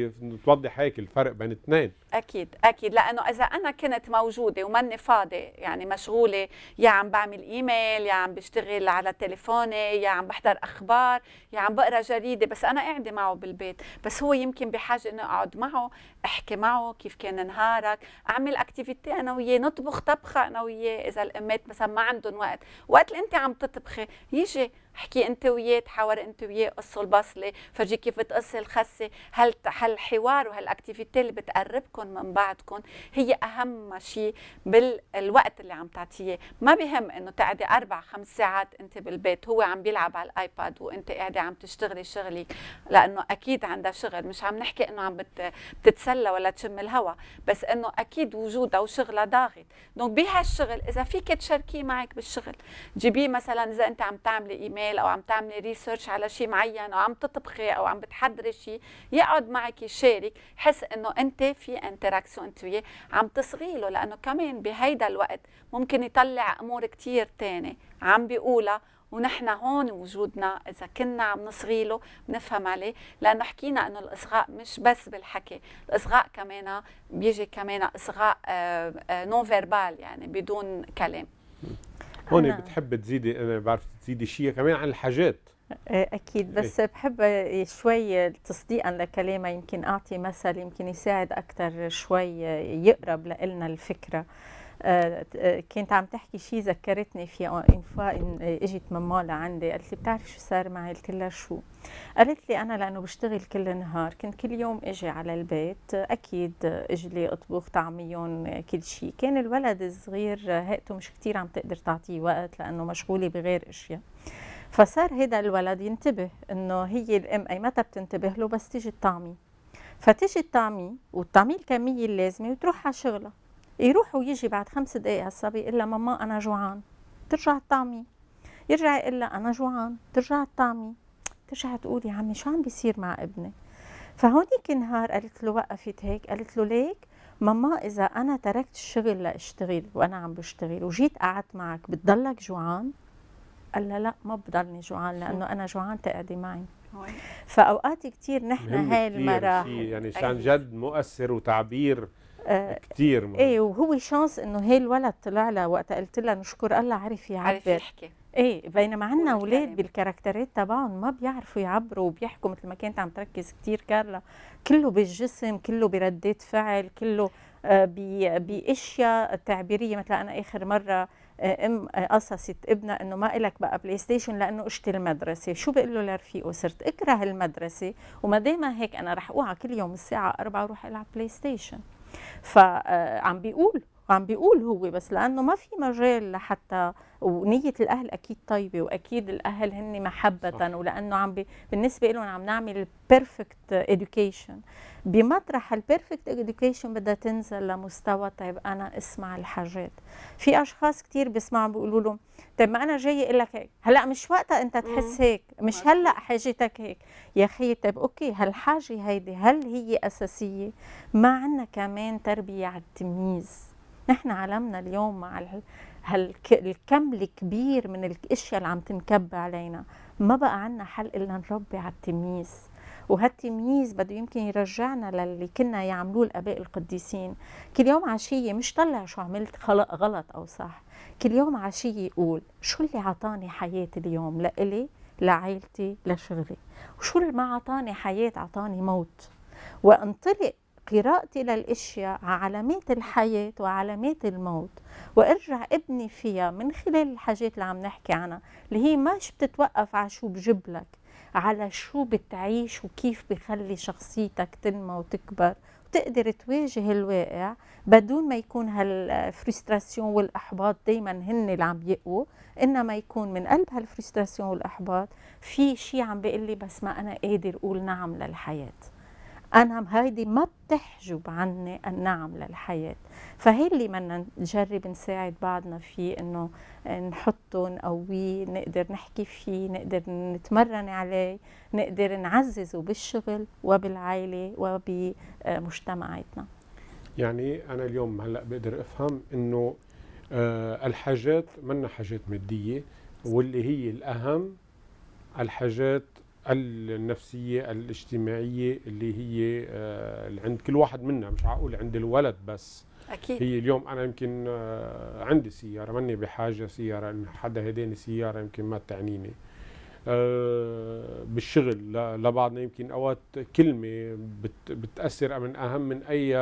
توضح هيك الفرق بين اثنين اكيد اكيد لانه اذا انا كنت موجوده وماني فاضي يعني مشغوله يا عم بعمل ايميل يا عم بشتغل على تليفوني يا عم بحضر اخبار يا عم بقرا جريده بس انا قاعده معه بالبيت بس هو يمكن بحاجه انه اقعد معه احكي معه كيف كان نهارك اعمل اكتيفيتي انا وياه نطبخ طبخه انا وياه اذا الامات مثلا ما عندهم وقت وقت اللي انت عم تطبخي يجي احكي انت وياه تحاور انت وياه قصوا البصله فرجي كيف بتقص الخسه هل هالحوار وهالاكتيفيتي اللي بتقربكم من بعضكم هي اهم شيء بالوقت اللي عم تعطيه ما بهم انه تقعدي اربع خمس ساعات انت بالبيت هو عم بيلعب على الايباد وانت قاعده عم تشتغلي شغلك لانه اكيد عندها شغل مش عم نحكي انه عم بت... بتتسلى ولا تشم الهواء بس انه اكيد وجودها وشغلها ضاغط دونك بهالشغل اذا فيك تشاركيه معك بالشغل جيبيه مثلا اذا انت عم تعملي ايميل اعمال او عم تعملي ريسيرش على شيء معين او عم تطبخي او عم بتحضري شيء يقعد معك يشارك حس انه انت في انتراكسيون انت وياه عم تصغي له لانه كمان بهيدا الوقت ممكن يطلع امور كثير ثانيه عم بيقولها ونحن هون وجودنا اذا كنا عم نصغي له بنفهم عليه لانه حكينا انه الاصغاء مش بس بالحكي الاصغاء كمان بيجي كمان اصغاء نون آه، فيربال آه، يعني بدون كلام هون نعم. بتحب تزيدي انا بعرف تزيدي شيء كمان عن الحاجات إيه، اكيد بس إيه؟ بحب شوي تصديقا لكلامه يمكن اعطي مثل يمكن يساعد اكثر شوي يقرب لنا الفكره كنت عم تحكي شيء ذكرتني في ان فوا ان اجت ماما لعندي قالت لي بتعرفي شو صار معي قلت لها شو قالت لي انا لانه بشتغل كل النهار كنت كل يوم اجي على البيت اكيد اجلي اطبخ طعميهم كل شيء كان الولد الصغير هيئته مش كثير عم تقدر تعطيه وقت لانه مشغوله بغير اشياء فصار هيدا الولد ينتبه انه هي الام اي متى بتنتبه له بس تيجي الطعمي فتيجي الطعمي وتطعميه الكميه اللازمه وتروح على شغلها يروح ويجي بعد خمس دقائق الصبي يقول لها ماما انا جوعان ترجع تطعمي يرجع يقول لها انا جوعان ترجع تطعمي ترجع تقول يا عمي شو عم بيصير مع ابني فهونيك نهار قالت له وقفت هيك قالت له ليك ماما اذا انا تركت الشغل لاشتغل وانا عم بشتغل وجيت قعدت معك بتضلك جوعان قال لها لا ما بضلني جوعان لانه انا جوعان تقعدي معي فاوقات كثير نحن هاي المراحل يعني عن أيوة. جد مؤثر وتعبير كثير كتير مهم. ايه وهو شانس انه هي الولد طلع لها وقت قلت لها نشكر الله عرف يعبر عرف يحكي ايه بينما عندنا اولاد بالكاركترات تبعهم ما بيعرفوا يعبروا وبيحكوا مثل ما كانت عم تركز كثير كارلا كله بالجسم كله بردات فعل كله آه، باشياء تعبيريه مثل انا اخر مره آه، ام آه، قصصت ابنها انه ما لك بقى بلاي ستيشن لانه اشتي المدرسه، شو بقول له لرفيقه؟ صرت اكره المدرسه وما دام هيك انا رح اوعى كل يوم الساعه 4 اروح العب بلاي ستيشن. فعم بيقول عم بيقول هو بس لانه ما في مجال لحتى ونيه الاهل اكيد طيبه واكيد الاهل هن محبه صح. ولانه عم بي بالنسبه لهم عم نعمل بيرفكت اديوكيشن بمطرح البيرفكت اديوكيشن بدها تنزل لمستوى طيب انا اسمع الحاجات في اشخاص كثير بيسمعوا بيقولوا لهم طيب ما انا جاي اقول لك هيك هلا مش وقتها انت تحس هيك مش هلا حاجتك هيك يا اخي طيب اوكي هالحاجه هيدي هل هي اساسيه ما عندنا كمان تربيه على التمييز نحن عالمنا اليوم مع هالكم الكبير من الاشياء اللي عم تنكب علينا ما بقى عنا حل الا نربي على التمييز وهالتمييز بده يمكن يرجعنا للي كنا يعملوه الاباء القديسين كل يوم عشيه مش طلع شو عملت خلق غلط او صح كل يوم عشيه يقول شو اللي عطاني حياه اليوم لإلي لعائلتي لشغلي وشو اللي ما عطاني حياه عطاني موت وانطلق قراءتي للأشياء علامات الحياة وعلامات الموت وارجع ابني فيها من خلال الحاجات اللي عم نحكي عنها اللي هي مش بتتوقف على شو بجيب لك على شو بتعيش وكيف بخلي شخصيتك تنمى وتكبر وتقدر تواجه الواقع بدون ما يكون هالفرستراسيون والاحباط دايما هن اللي عم يقوا انما يكون من قلب هالفرستراسيون والاحباط في شيء عم بيقول لي بس ما انا قادر اقول نعم للحياه أنا هيدي ما بتحجب عني النعم للحياة فهي اللي بدنا نجرب نساعد بعضنا فيه إنه نحطه نقويه نقدر نحكي فيه نقدر نتمرن عليه نقدر نعززه بالشغل وبالعائلة وبمجتمعاتنا يعني أنا اليوم هلأ بقدر أفهم إنه آه، الحاجات منا حاجات مادية واللي هي الأهم الحاجات النفسية الاجتماعية اللي هي آه، اللي عند كل واحد منا مش عقول عند الولد بس أكيد. هي اليوم أنا يمكن آه، عندي سيارة ماني بحاجة سيارة إن حدا هديني سيارة يمكن ما تعنيني آه، بالشغل لبعضنا يمكن أوقات كلمة بتأثر من أهم من أي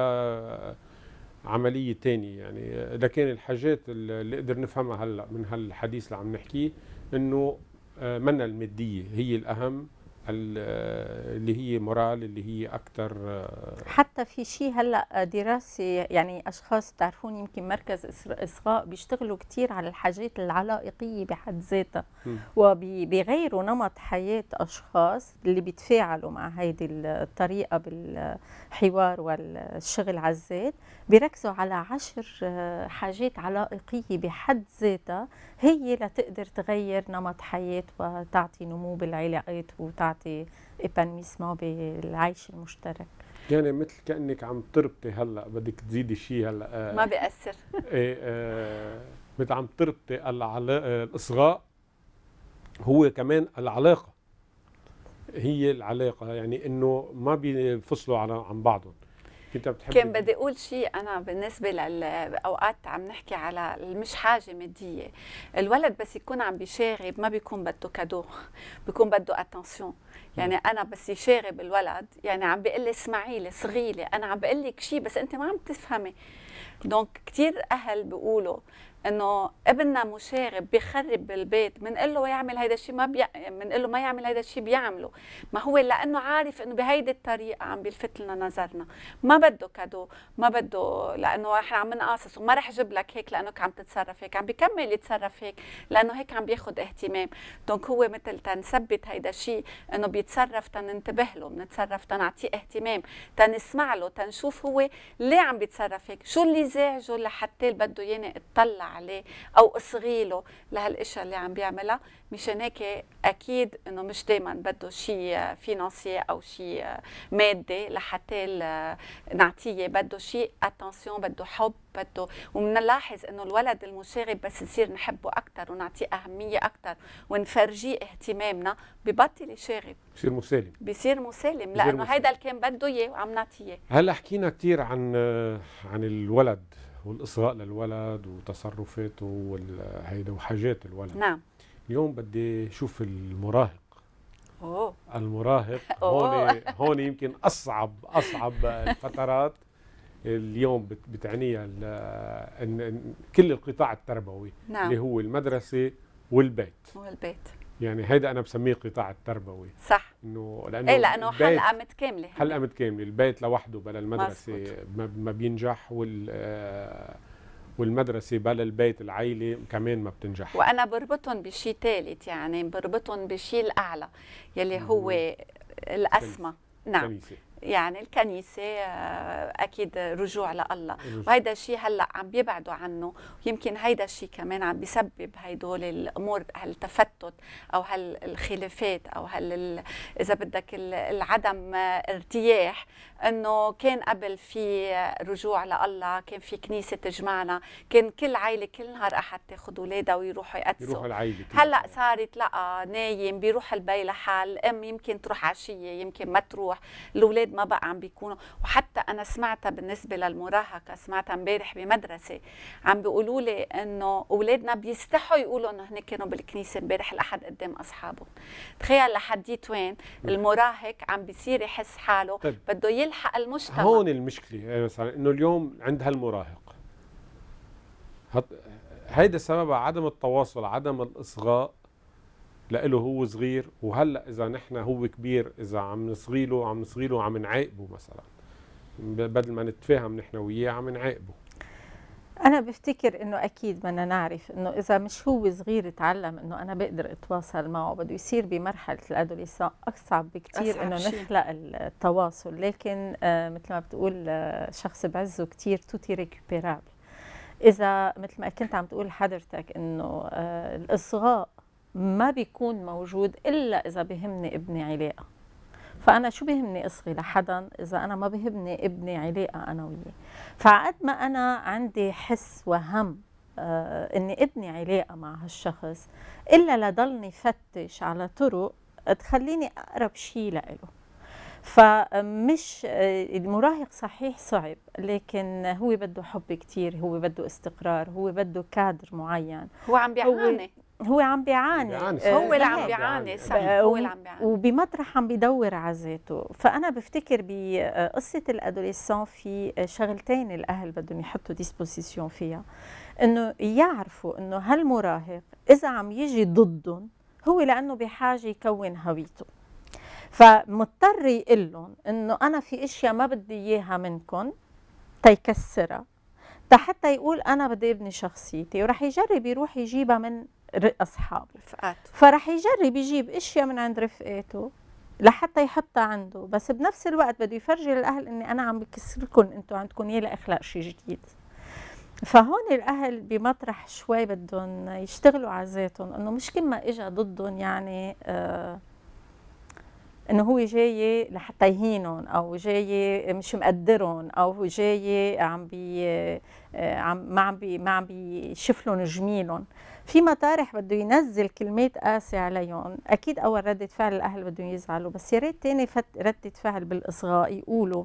عملية ثانيه يعني لكن الحاجات اللي قدر نفهمها هلأ من هالحديث اللي عم نحكيه إنه آه، منى الماديه هي الاهم آه، اللي هي مورال اللي هي اكثر آه، حتى في شيء هلا دراسه يعني اشخاص تعرفون يمكن مركز اصغاء بيشتغلوا كثير على الحاجات العلائقيه بحد ذاتها وبيغيروا نمط حياه اشخاص اللي بيتفاعلوا مع هذه الطريقه بالحوار والشغل على الذات بيركزوا على عشر آه، حاجات علائقية بحد ذاتها هي لتقدر تغير نمط حياة وتعطي نمو بالعلاقات وتعطي إبانميسمون بالعيش المشترك يعني مثل كأنك عم تربطي هلا بدك تزيدي شيء هلا آه ما بيأثر ايه آه مثل عم تربطي آه، الإصغاء هو كمان العلاقة هي العلاقة يعني إنه ما بينفصلوا عن بعضهم كنت بتحب كان بدي اقول شيء انا بالنسبه للاوقات عم نحكي على مش حاجه ماديه الولد بس يكون عم بيشاغب ما بيكون بده كادو بيكون بده اتنسيون يعني انا بس يشاغب الولد يعني عم بيقول لي اسمعي لي صغيلي انا عم بقول لك شيء بس انت ما عم تفهمي دونك كثير اهل بيقولوا انه ابننا مشاغب بخرب بالبيت بنقول له يعمل هيدا الشيء ما بنقول له ما يعمل هيدا الشيء بيعمله ما هو لانه عارف انه بهيدي الطريقه عم بيلفت لنا نظرنا ما بده كادو ما بده لانه احنا عم نقاصص وما رح جيب لك هيك لانك عم تتصرف هيك عم بيكمل يتصرف هيك لانه هيك عم بياخذ اهتمام دونك هو مثل تنثبت هيدا الشيء انه بيتصرف تننتبه له بنتصرف تنعطيه اهتمام تنسمع له تنشوف هو ليه عم بيتصرف هيك شو اللي زعجه لحتى بده ياني اطلع عليه او اصغي له لهالاشياء اللي عم بيعملها مشان هيك اكيد انه مش دائما بده شيء فينانسي او شيء مادي لحتى نعطيه بده شيء اتنسيون بده حب بده وبنلاحظ انه الولد المشاغب بس نصير نحبه اكثر ونعطيه اهميه اكثر ونفرجيه اهتمامنا ببطل يشاغب بصير مسالم بصير مسالم لانه هيدا اللي كان بده اياه وعم نعطيه هلا حكينا كثير عن عن الولد والاصغاء للولد وتصرفاته وهيدا وحاجات الولد نعم اليوم بدي اشوف المراهق أوه. المراهق هون هون يمكن اصعب اصعب الفترات اليوم بتعنيها كل القطاع التربوي نعم. اللي هو المدرسه والبيت والبيت يعني هيدا انا بسميه القطاع التربوي صح انه لانه ايه لانه حلقه متكامله حلقه متكامله البيت لوحده بلا المدرسه مزبوط. ما بينجح وال آه، والمدرسه بلا البيت العائله كمان ما بتنجح وانا بربطهم بشيء ثالث يعني بربطهم بشيء الاعلى يلي هو الاسمى نعم يعني الكنيسة آه، أكيد رجوع لله وهيدا الشيء هلأ عم بيبعدوا عنه يمكن هيدا الشيء كمان عم بيسبب هيدول الأمور هالتفتت أو هالخلافات أو هال إذا بدك العدم آه، ارتياح انه كان قبل في رجوع لله كان في كنيسه تجمعنا كان كل عائله كل نهار احد تاخذ اولادها ويروحوا يقدسوا يروحوا هلا صارت لا نايم بيروح البي لحال ام يمكن تروح عشيه يمكن ما تروح الاولاد الاولاد ما بقى عم بيكونوا وحتى انا سمعتها بالنسبه للمراهقه سمعتها امبارح بمدرسه عم بيقولوا لي انه اولادنا بيستحوا يقولوا انه هن كانوا بالكنيسه امبارح الاحد قدام اصحابهم تخيل لحديت وين المراهق عم بيصير يحس حاله طيب. بده يلحق المجتمع هون المشكله يعني مثلا انه اليوم عند هالمراهق هيدا سبب عدم التواصل عدم الاصغاء لإله هو صغير وهلا اذا نحن هو كبير اذا عم نصغيله عم نصغيله عم نعاقبه مثلا بدل ما نتفاهم نحن وياه عم نعاقبه انا بفتكر انه اكيد بدنا نعرف انه اذا مش هو صغير تعلم انه انا بقدر اتواصل معه بده يصير بمرحله الادوليسان اصعب بكثير انه نخلق التواصل لكن آه مثل ما بتقول آه شخص بعزه كثير توتي ريكوبيرابل اذا مثل ما كنت عم تقول حضرتك انه آه الاصغاء ما بيكون موجود إلا إذا بهمني ابني علاقة فأنا شو بهمني أصغي لحدا إذا أنا ما بهمني ابني علاقة أنا وياه فعقد ما أنا عندي حس وهم آه إني ابني علاقة مع هالشخص إلا لضلني فتش على طرق تخليني أقرب شيء له فمش آه، المراهق صحيح صعب لكن هو بده حب كتير هو بده استقرار هو بده كادر معين هو عم بيعاني هو عم بيعاني آه، هو اللي عم بيعاني صح هو اللي عم بيعاني وبمطرح عم بيدور على ذاته فانا بفتكر بقصه آه، الادوليسون في آه، شغلتين الاهل بدهم يحطوا ديسبوزيسيون فيها انه يعرفوا انه هالمراهق اذا عم يجي ضدهم هو لانه بحاجه يكون هويته فمضطر يقول لهم انه انا في اشياء ما بدي اياها منكم تيكسرها حتى يقول انا بدي ابني شخصيتي وراح يجرب يروح يجيبها من اصحابه رفقات فرح يجرب يجيب اشياء من عند رفقاته لحتى يحطها عنده بس بنفس الوقت بده يفرجي للاهل اني انا عم بكسر لكم انتم عندكم يلا اخلاق شيء جديد فهون الاهل بمطرح شوي بدهم يشتغلوا على ذاتهم انه مش كل ما اجى ضدهم يعني آه انه هو جاي لحتى يهينهم او جاي مش مقدرهم او جاي عم بي آه، عم ما عم بي ما عم بيشوف لهم جميلهم في مطارح بده ينزل كلمات قاسي عليهم اكيد اول رده فعل الاهل بدهم يزعلوا بس يا ريت تاني رده فعل بالاصغاء يقولوا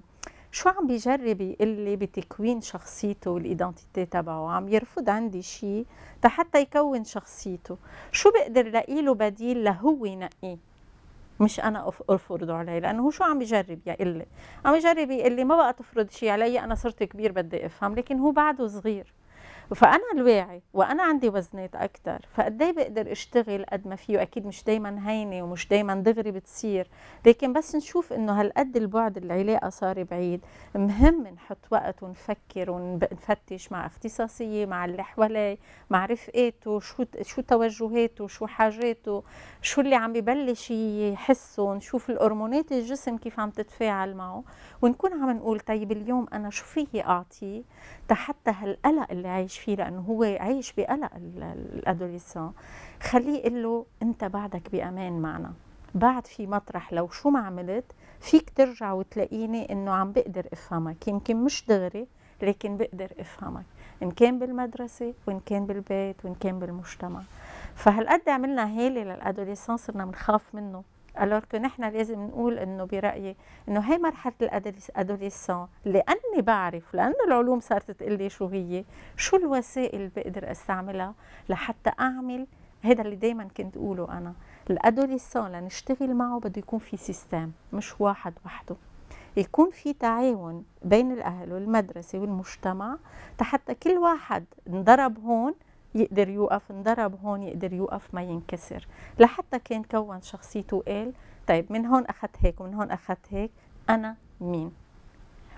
شو عم بيجرب يقول لي بتكوين شخصيته والايدنتيتي تبعه عم يرفض عندي شيء حتى يكون شخصيته شو بقدر لاقي له بديل لهو ينقيه مش انا افرض عليه لانه هو شو عم بيجرب يقول لي عم يجرب يقول لي ما بقى تفرض شيء علي انا صرت كبير بدي افهم لكن هو بعده صغير فانا الواعي وانا عندي وزنات اكثر فقد ايه بقدر اشتغل قد ما فيه اكيد مش دايما هينه ومش دايما دغري بتصير لكن بس نشوف انه هالقد البعد العلاقه صار بعيد مهم نحط وقت ونفكر ونفتش مع اختصاصيه مع اللي حوالي مع رفقاته شو شو توجهاته شو حاجاته شو اللي عم ببلش يحسه نشوف الهرمونات الجسم كيف عم تتفاعل معه ونكون عم نقول طيب اليوم انا شو فيي اعطيه حتى هالقلق اللي عايش عايش فيه لانه هو عايش بقلق الادوليسون خليه يقول له انت بعدك بامان معنا بعد في مطرح لو شو ما عملت فيك ترجع وتلاقيني انه عم بقدر افهمك يمكن مش دغري لكن بقدر افهمك ان كان بالمدرسه وان كان بالبيت وان كان بالمجتمع فهالقد عملنا هاله للادوليسون صرنا بنخاف منه كو نحن لازم نقول انه برايي انه هي مرحله الادوليسون لاني بعرف لانه العلوم صارت تقول لي شو هي شو الوسائل بقدر استعملها لحتى اعمل هذا اللي دائما كنت اقوله انا الادوليسون لنشتغل معه بده يكون في سيستم مش واحد وحده يكون في تعاون بين الاهل والمدرسه والمجتمع حتى كل واحد انضرب هون يقدر يوقف انضرب هون يقدر يوقف ما ينكسر لحتى كان كون شخصيته قال طيب من هون اخذت هيك ومن هون اخذت هيك انا مين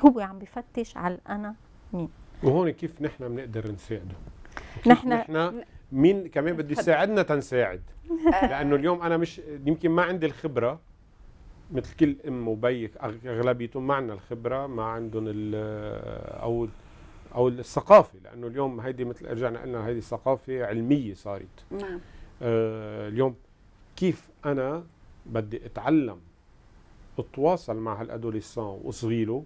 هو عم بفتش على انا مين وهون كيف نحن بنقدر نساعده نحن نحن مين كمان بده يساعدنا تنساعد لانه اليوم انا مش يمكن ما عندي الخبره مثل كل ام وبي اغلبيتهم ما عندنا الخبره ما عندهم او او الثقافه لانه اليوم هيدي مثل رجعنا قلنا هيدي ثقافه علميه صارت نعم آه اليوم كيف انا بدي اتعلم اتواصل مع هالادوليسان واصغيله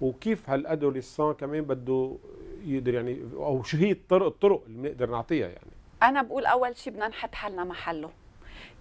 وكيف هالادوليسان كمان بده يقدر يعني او شو هي الطرق الطرق اللي بنقدر نعطيها يعني انا بقول اول شيء بدنا نحط حالنا محله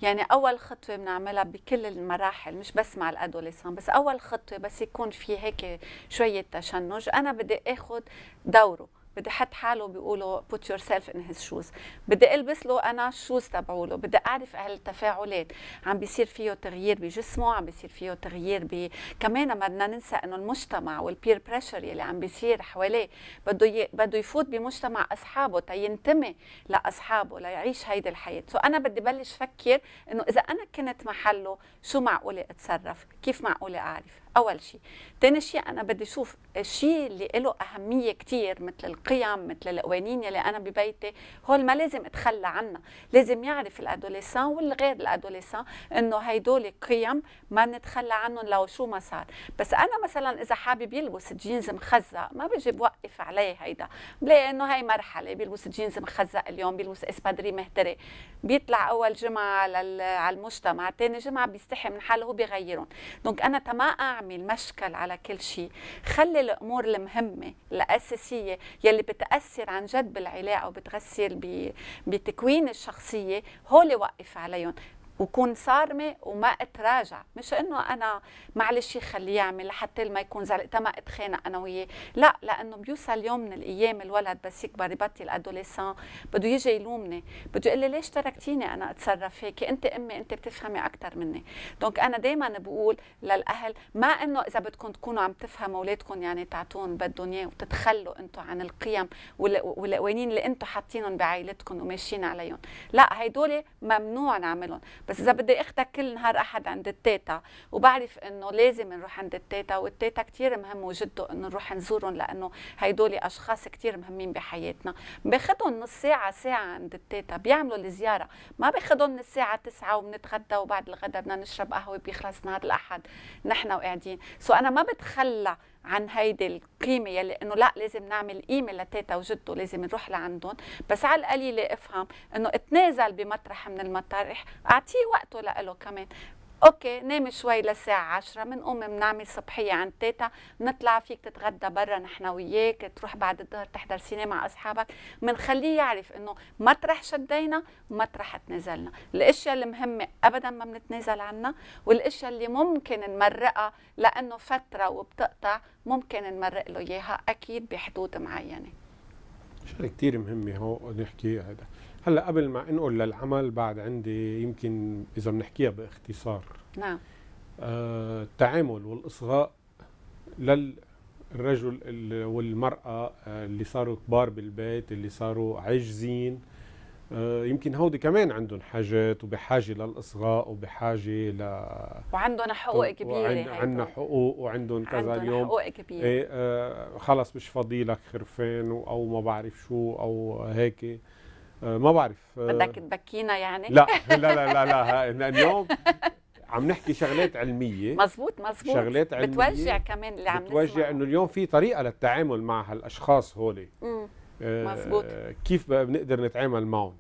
يعني اول خطوه بنعملها بكل المراحل مش بس مع الادوليسان بس اول خطوه بس يكون في هيك شويه تشنج انا بدي اخذ دوره بدي حط حاله بيقولوا put yourself in his shoes بدي البس له انا الشوز تبعوله بدي اعرف هالتفاعلات عم بيصير فيه تغيير بجسمه عم بيصير فيه تغيير ب كمان ما بدنا ننسى انه المجتمع والبير بريشر يلي عم بيصير حواليه بده ي... بده يفوت بمجتمع اصحابه تينتمي لاصحابه ليعيش هيدي الحياه سو انا بدي بلش فكر انه اذا انا كنت محله شو معقوله اتصرف كيف معقوله اعرف اول شيء ثاني شيء انا بدي اشوف الشيء اللي له اهميه كثير مثل القيم مثل القوانين اللي انا ببيتي هول ما لازم اتخلى عنها لازم يعرف الادوليسان والغير الادوليسان انه هيدول قيم ما نتخلى عنهم لو شو ما صار بس انا مثلا اذا حابب يلبس جينز مخزق ما بجي بوقف عليه هيدا بلاقي انه هي مرحله بيلبس جينز مخزق اليوم بيلبس اسبادري مهتري بيطلع اول جمعه على المجتمع ثاني جمعه بيستحي من حاله وبيغيرهم دونك انا تما اعمل ارمي المشكل على كل شيء خلي الامور المهمه الاساسيه يلي بتاثر عن جد بالعلاقه وبتغسل بتكوين الشخصيه هول وقف عليهم وكون صارمه وما اتراجع مش انه انا معلش خليه يعمل لحتى ما يكون زعلت ما اتخانق انا وياه لا لانه بيوصل يوم من الايام الولد بس يكبر يبطل ادوليسان بده يجي يلومني بده يقول لي ليش تركتيني انا اتصرف هيك انت امي انت بتفهمي اكثر مني دونك انا دائما بقول للاهل ما انه اذا بدكم تكونوا عم تفهموا اولادكم يعني تعطون بدهم اياه وتتخلوا انتم عن القيم والقوانين اللي انتم حاطينهم بعائلتكم وماشيين عليهم لا هدول ممنوع نعملهم بس اذا بدي اختك كل نهار احد عند التيتا وبعرف انه لازم نروح عند التيتا والتيتا كثير مهم وجده انه نروح نزورهم لانه هيدول اشخاص كثير مهمين بحياتنا باخذهم نص ساعه ساعه عند التيتا بيعملوا الزياره ما باخذهم من الساعه 9 وبنتغدى وبعد الغداء بدنا نشرب قهوه بيخلص نهار الاحد نحن وقاعدين سو انا ما بتخلى عن هيدي القيمه يلي انه لا لازم نعمل قيمه لتيتا وجدته لازم نروح لعندهم بس على القليله افهم انه اتنازل بمطرح من المطارح اعطيه وقته له كمان اوكي نام شوي للساعة 10 بنقوم بنعمل صبحية عند تيتا بنطلع فيك تتغدى برا نحن وياك تروح بعد الظهر تحضر سينما مع اصحابك بنخليه يعرف انه مطرح شدينا مطرح تنازلنا الاشياء المهمة ابدا ما بنتنازل عنها والاشياء اللي ممكن نمرقها لانه فترة وبتقطع ممكن نمرق له اياها اكيد بحدود معينة شغله كثير مهمه هو نحكي هذا هلا قبل ما انقل للعمل بعد عندي يمكن اذا بنحكيها باختصار نعم آه التعامل والاصغاء للرجل والمراه آه، اللي صاروا كبار بالبيت اللي صاروا عاجزين آه، يمكن هودي كمان عندهم حاجات وبحاجه للاصغاء وبحاجه ل وعندهم حقوق كبيره وعن... عندنا حقوق وعندهم كذا اليوم حقوق كبيره ايه آه خلص مش فاضي لك خرفان او ما بعرف شو او هيك آه، ما بعرف آه، بدك تبكينا يعني لا لا لا لا, لا. اليوم عم نحكي شغلات علميه مزبوط مزبوط شغلات علميه بتوجع كمان اللي عم بتوجع انه اليوم في طريقه للتعامل مع هالاشخاص هولي مزبوط آه كيف بنقدر نتعامل معهم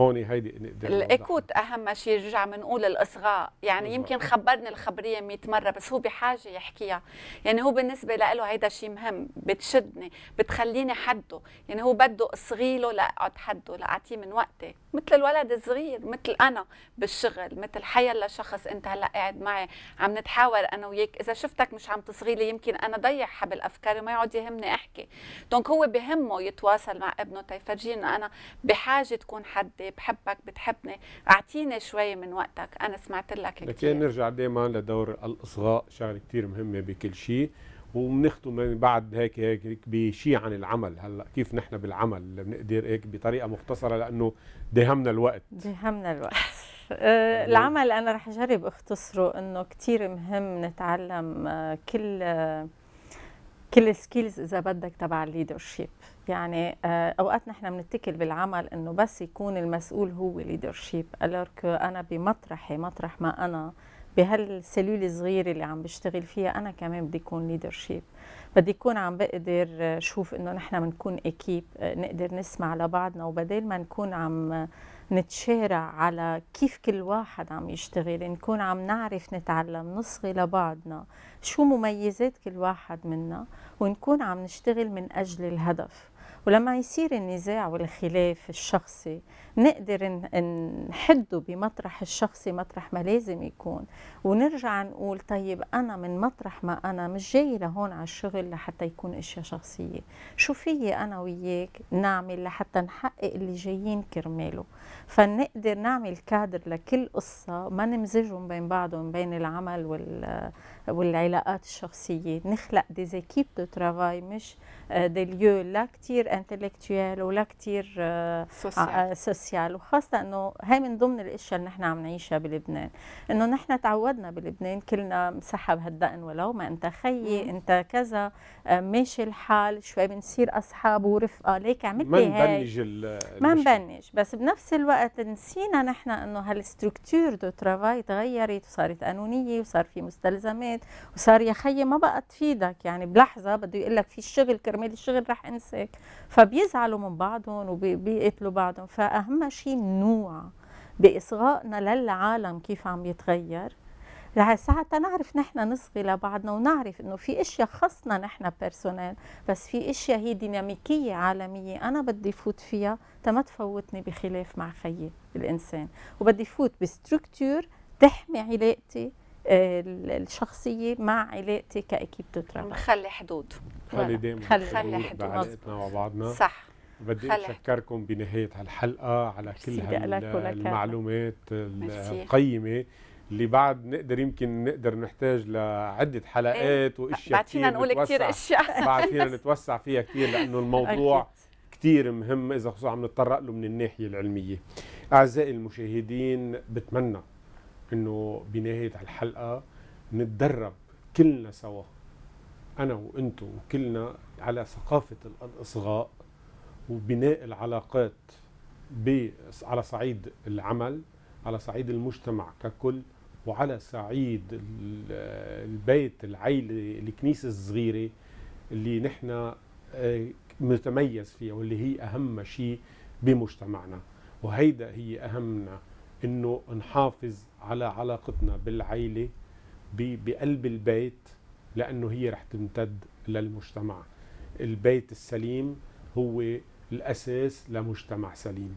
هون هيدي نقدر الاكوت اهم شيء رجع بنقول الاصغاء يعني بالضبط. يمكن خبرني الخبريه 100 مره بس هو بحاجه يحكيها يعني هو بالنسبه له هيدا شيء مهم بتشدني بتخليني حده يعني هو بده اصغي له لاقعد حده لاعطيه من وقتي مثل الولد الصغير مثل انا بالشغل مثل حيا شخص انت هلا قاعد معي عم نتحاور انا وياك اذا شفتك مش عم تصغي لي يمكن انا ضيع حبل افكاري وما يقعد يهمني احكي دونك هو بهمه يتواصل مع ابنه تيفرجيني طيب انا بحاجه تكون حدي بحبك بتحبني اعطيني شوي من وقتك انا سمعت لك كثير لكن نرجع دائما لدور الاصغاء شغله كثير مهمه بكل شيء وبنختم يعني بعد هيك هيك بشيء عن العمل هلا كيف نحن بالعمل بنقدر هيك بطريقه مختصره لانه دهمنا الوقت دهمنا الوقت أه، يعني العمل انا رح اجرب اختصره انه كثير مهم نتعلم أه، كل أه، كل سكيلز اذا بدك تبع الليدرشيب يعني اوقات نحن بنتكل بالعمل انه بس يكون المسؤول هو ليدرشيب الورك انا بمطرحي مطرح ما انا بهالسلول الصغيره اللي عم بشتغل فيها انا كمان بدي اكون ليدرشيب بدي اكون عم بقدر شوف انه نحن بنكون اكيب نقدر نسمع لبعضنا وبدل ما نكون عم نتشارع على كيف كل واحد عم يشتغل نكون عم نعرف نتعلم نصغي لبعضنا شو مميزات كل واحد منا ونكون عم نشتغل من أجل الهدف ولما يصير النزاع والخلاف الشخصي نقدر نحده بمطرح الشخصي مطرح ما لازم يكون ونرجع نقول طيب أنا من مطرح ما أنا مش جاي لهون على الشغل لحتى يكون أشياء شخصية شو فيي أنا وياك نعمل لحتى نحقق اللي جايين كرماله فنقدر نعمل كادر لكل قصة ما نمزجهم بين بعضهم بين العمل وال والعلاقات الشخصية نخلق دي زيكيب دو ترافاي مش دي آه، ليو لا كتير انتلكتوال ولا كتير سوسيال آه، سوسيال وخاصه انه هي من ضمن الاشياء اللي نحن عم نعيشها بلبنان انه نحن تعودنا بلبنان كلنا مسحب هالدقن ولو ما انت خيي انت كذا آه، ماشي الحال شوي بنصير اصحاب ورفقه ليك عملت ما نبنج ما نبنج بس بنفس الوقت نسينا نحن انه هالستركتور دو ترافاي تغيرت وصارت قانونيه وصار في مستلزمات وصار يا خيي ما بقى تفيدك يعني بلحظه بده يقول لك في الشغل كرمال الشغل رح انساك فبيزعلوا من بعضهم وبيقتلوا بعضهم فاهم اهم شيء نوع باصغائنا للعالم كيف عم يتغير رح ساعتها نعرف نحن نصغي لبعضنا ونعرف انه في اشياء خصنا نحن بيرسونيل بس في اشياء هي ديناميكيه عالميه انا بدي فوت فيها تا ما تفوتني بخلاف مع خيي الانسان وبدي فوت بستركتور تحمي علاقتي آه، الشخصيه مع علاقتي كاكيب تتربى نخلي حدود خلي دايما خلي حدود بعلاقتنا مع بعضنا صح بدي اتشكركم بنهايه هالحلقه على كل هالمعلومات القيمه اللي بعد نقدر يمكن نقدر نحتاج لعده حلقات إيه. واشياء بعد فينا نقول كثير اشياء بعد فينا نتوسع فيها كثير لانه الموضوع كثير مهم اذا خصوصا عم نتطرق له من الناحيه العلميه اعزائي المشاهدين بتمنى انه بنهايه هالحلقه نتدرب كلنا سوا انا وانتم وكلنا على ثقافه الاصغاء وبناء العلاقات على صعيد العمل على صعيد المجتمع ككل وعلى صعيد البيت العيلة الكنيسة الصغيرة اللي نحن آه، متميز فيها واللي هي أهم شيء بمجتمعنا وهيدا هي أهمنا إنه نحافظ على علاقتنا بالعيلة بقلب البيت لأنه هي رح تمتد للمجتمع البيت السليم هو الأساس لمجتمع سليم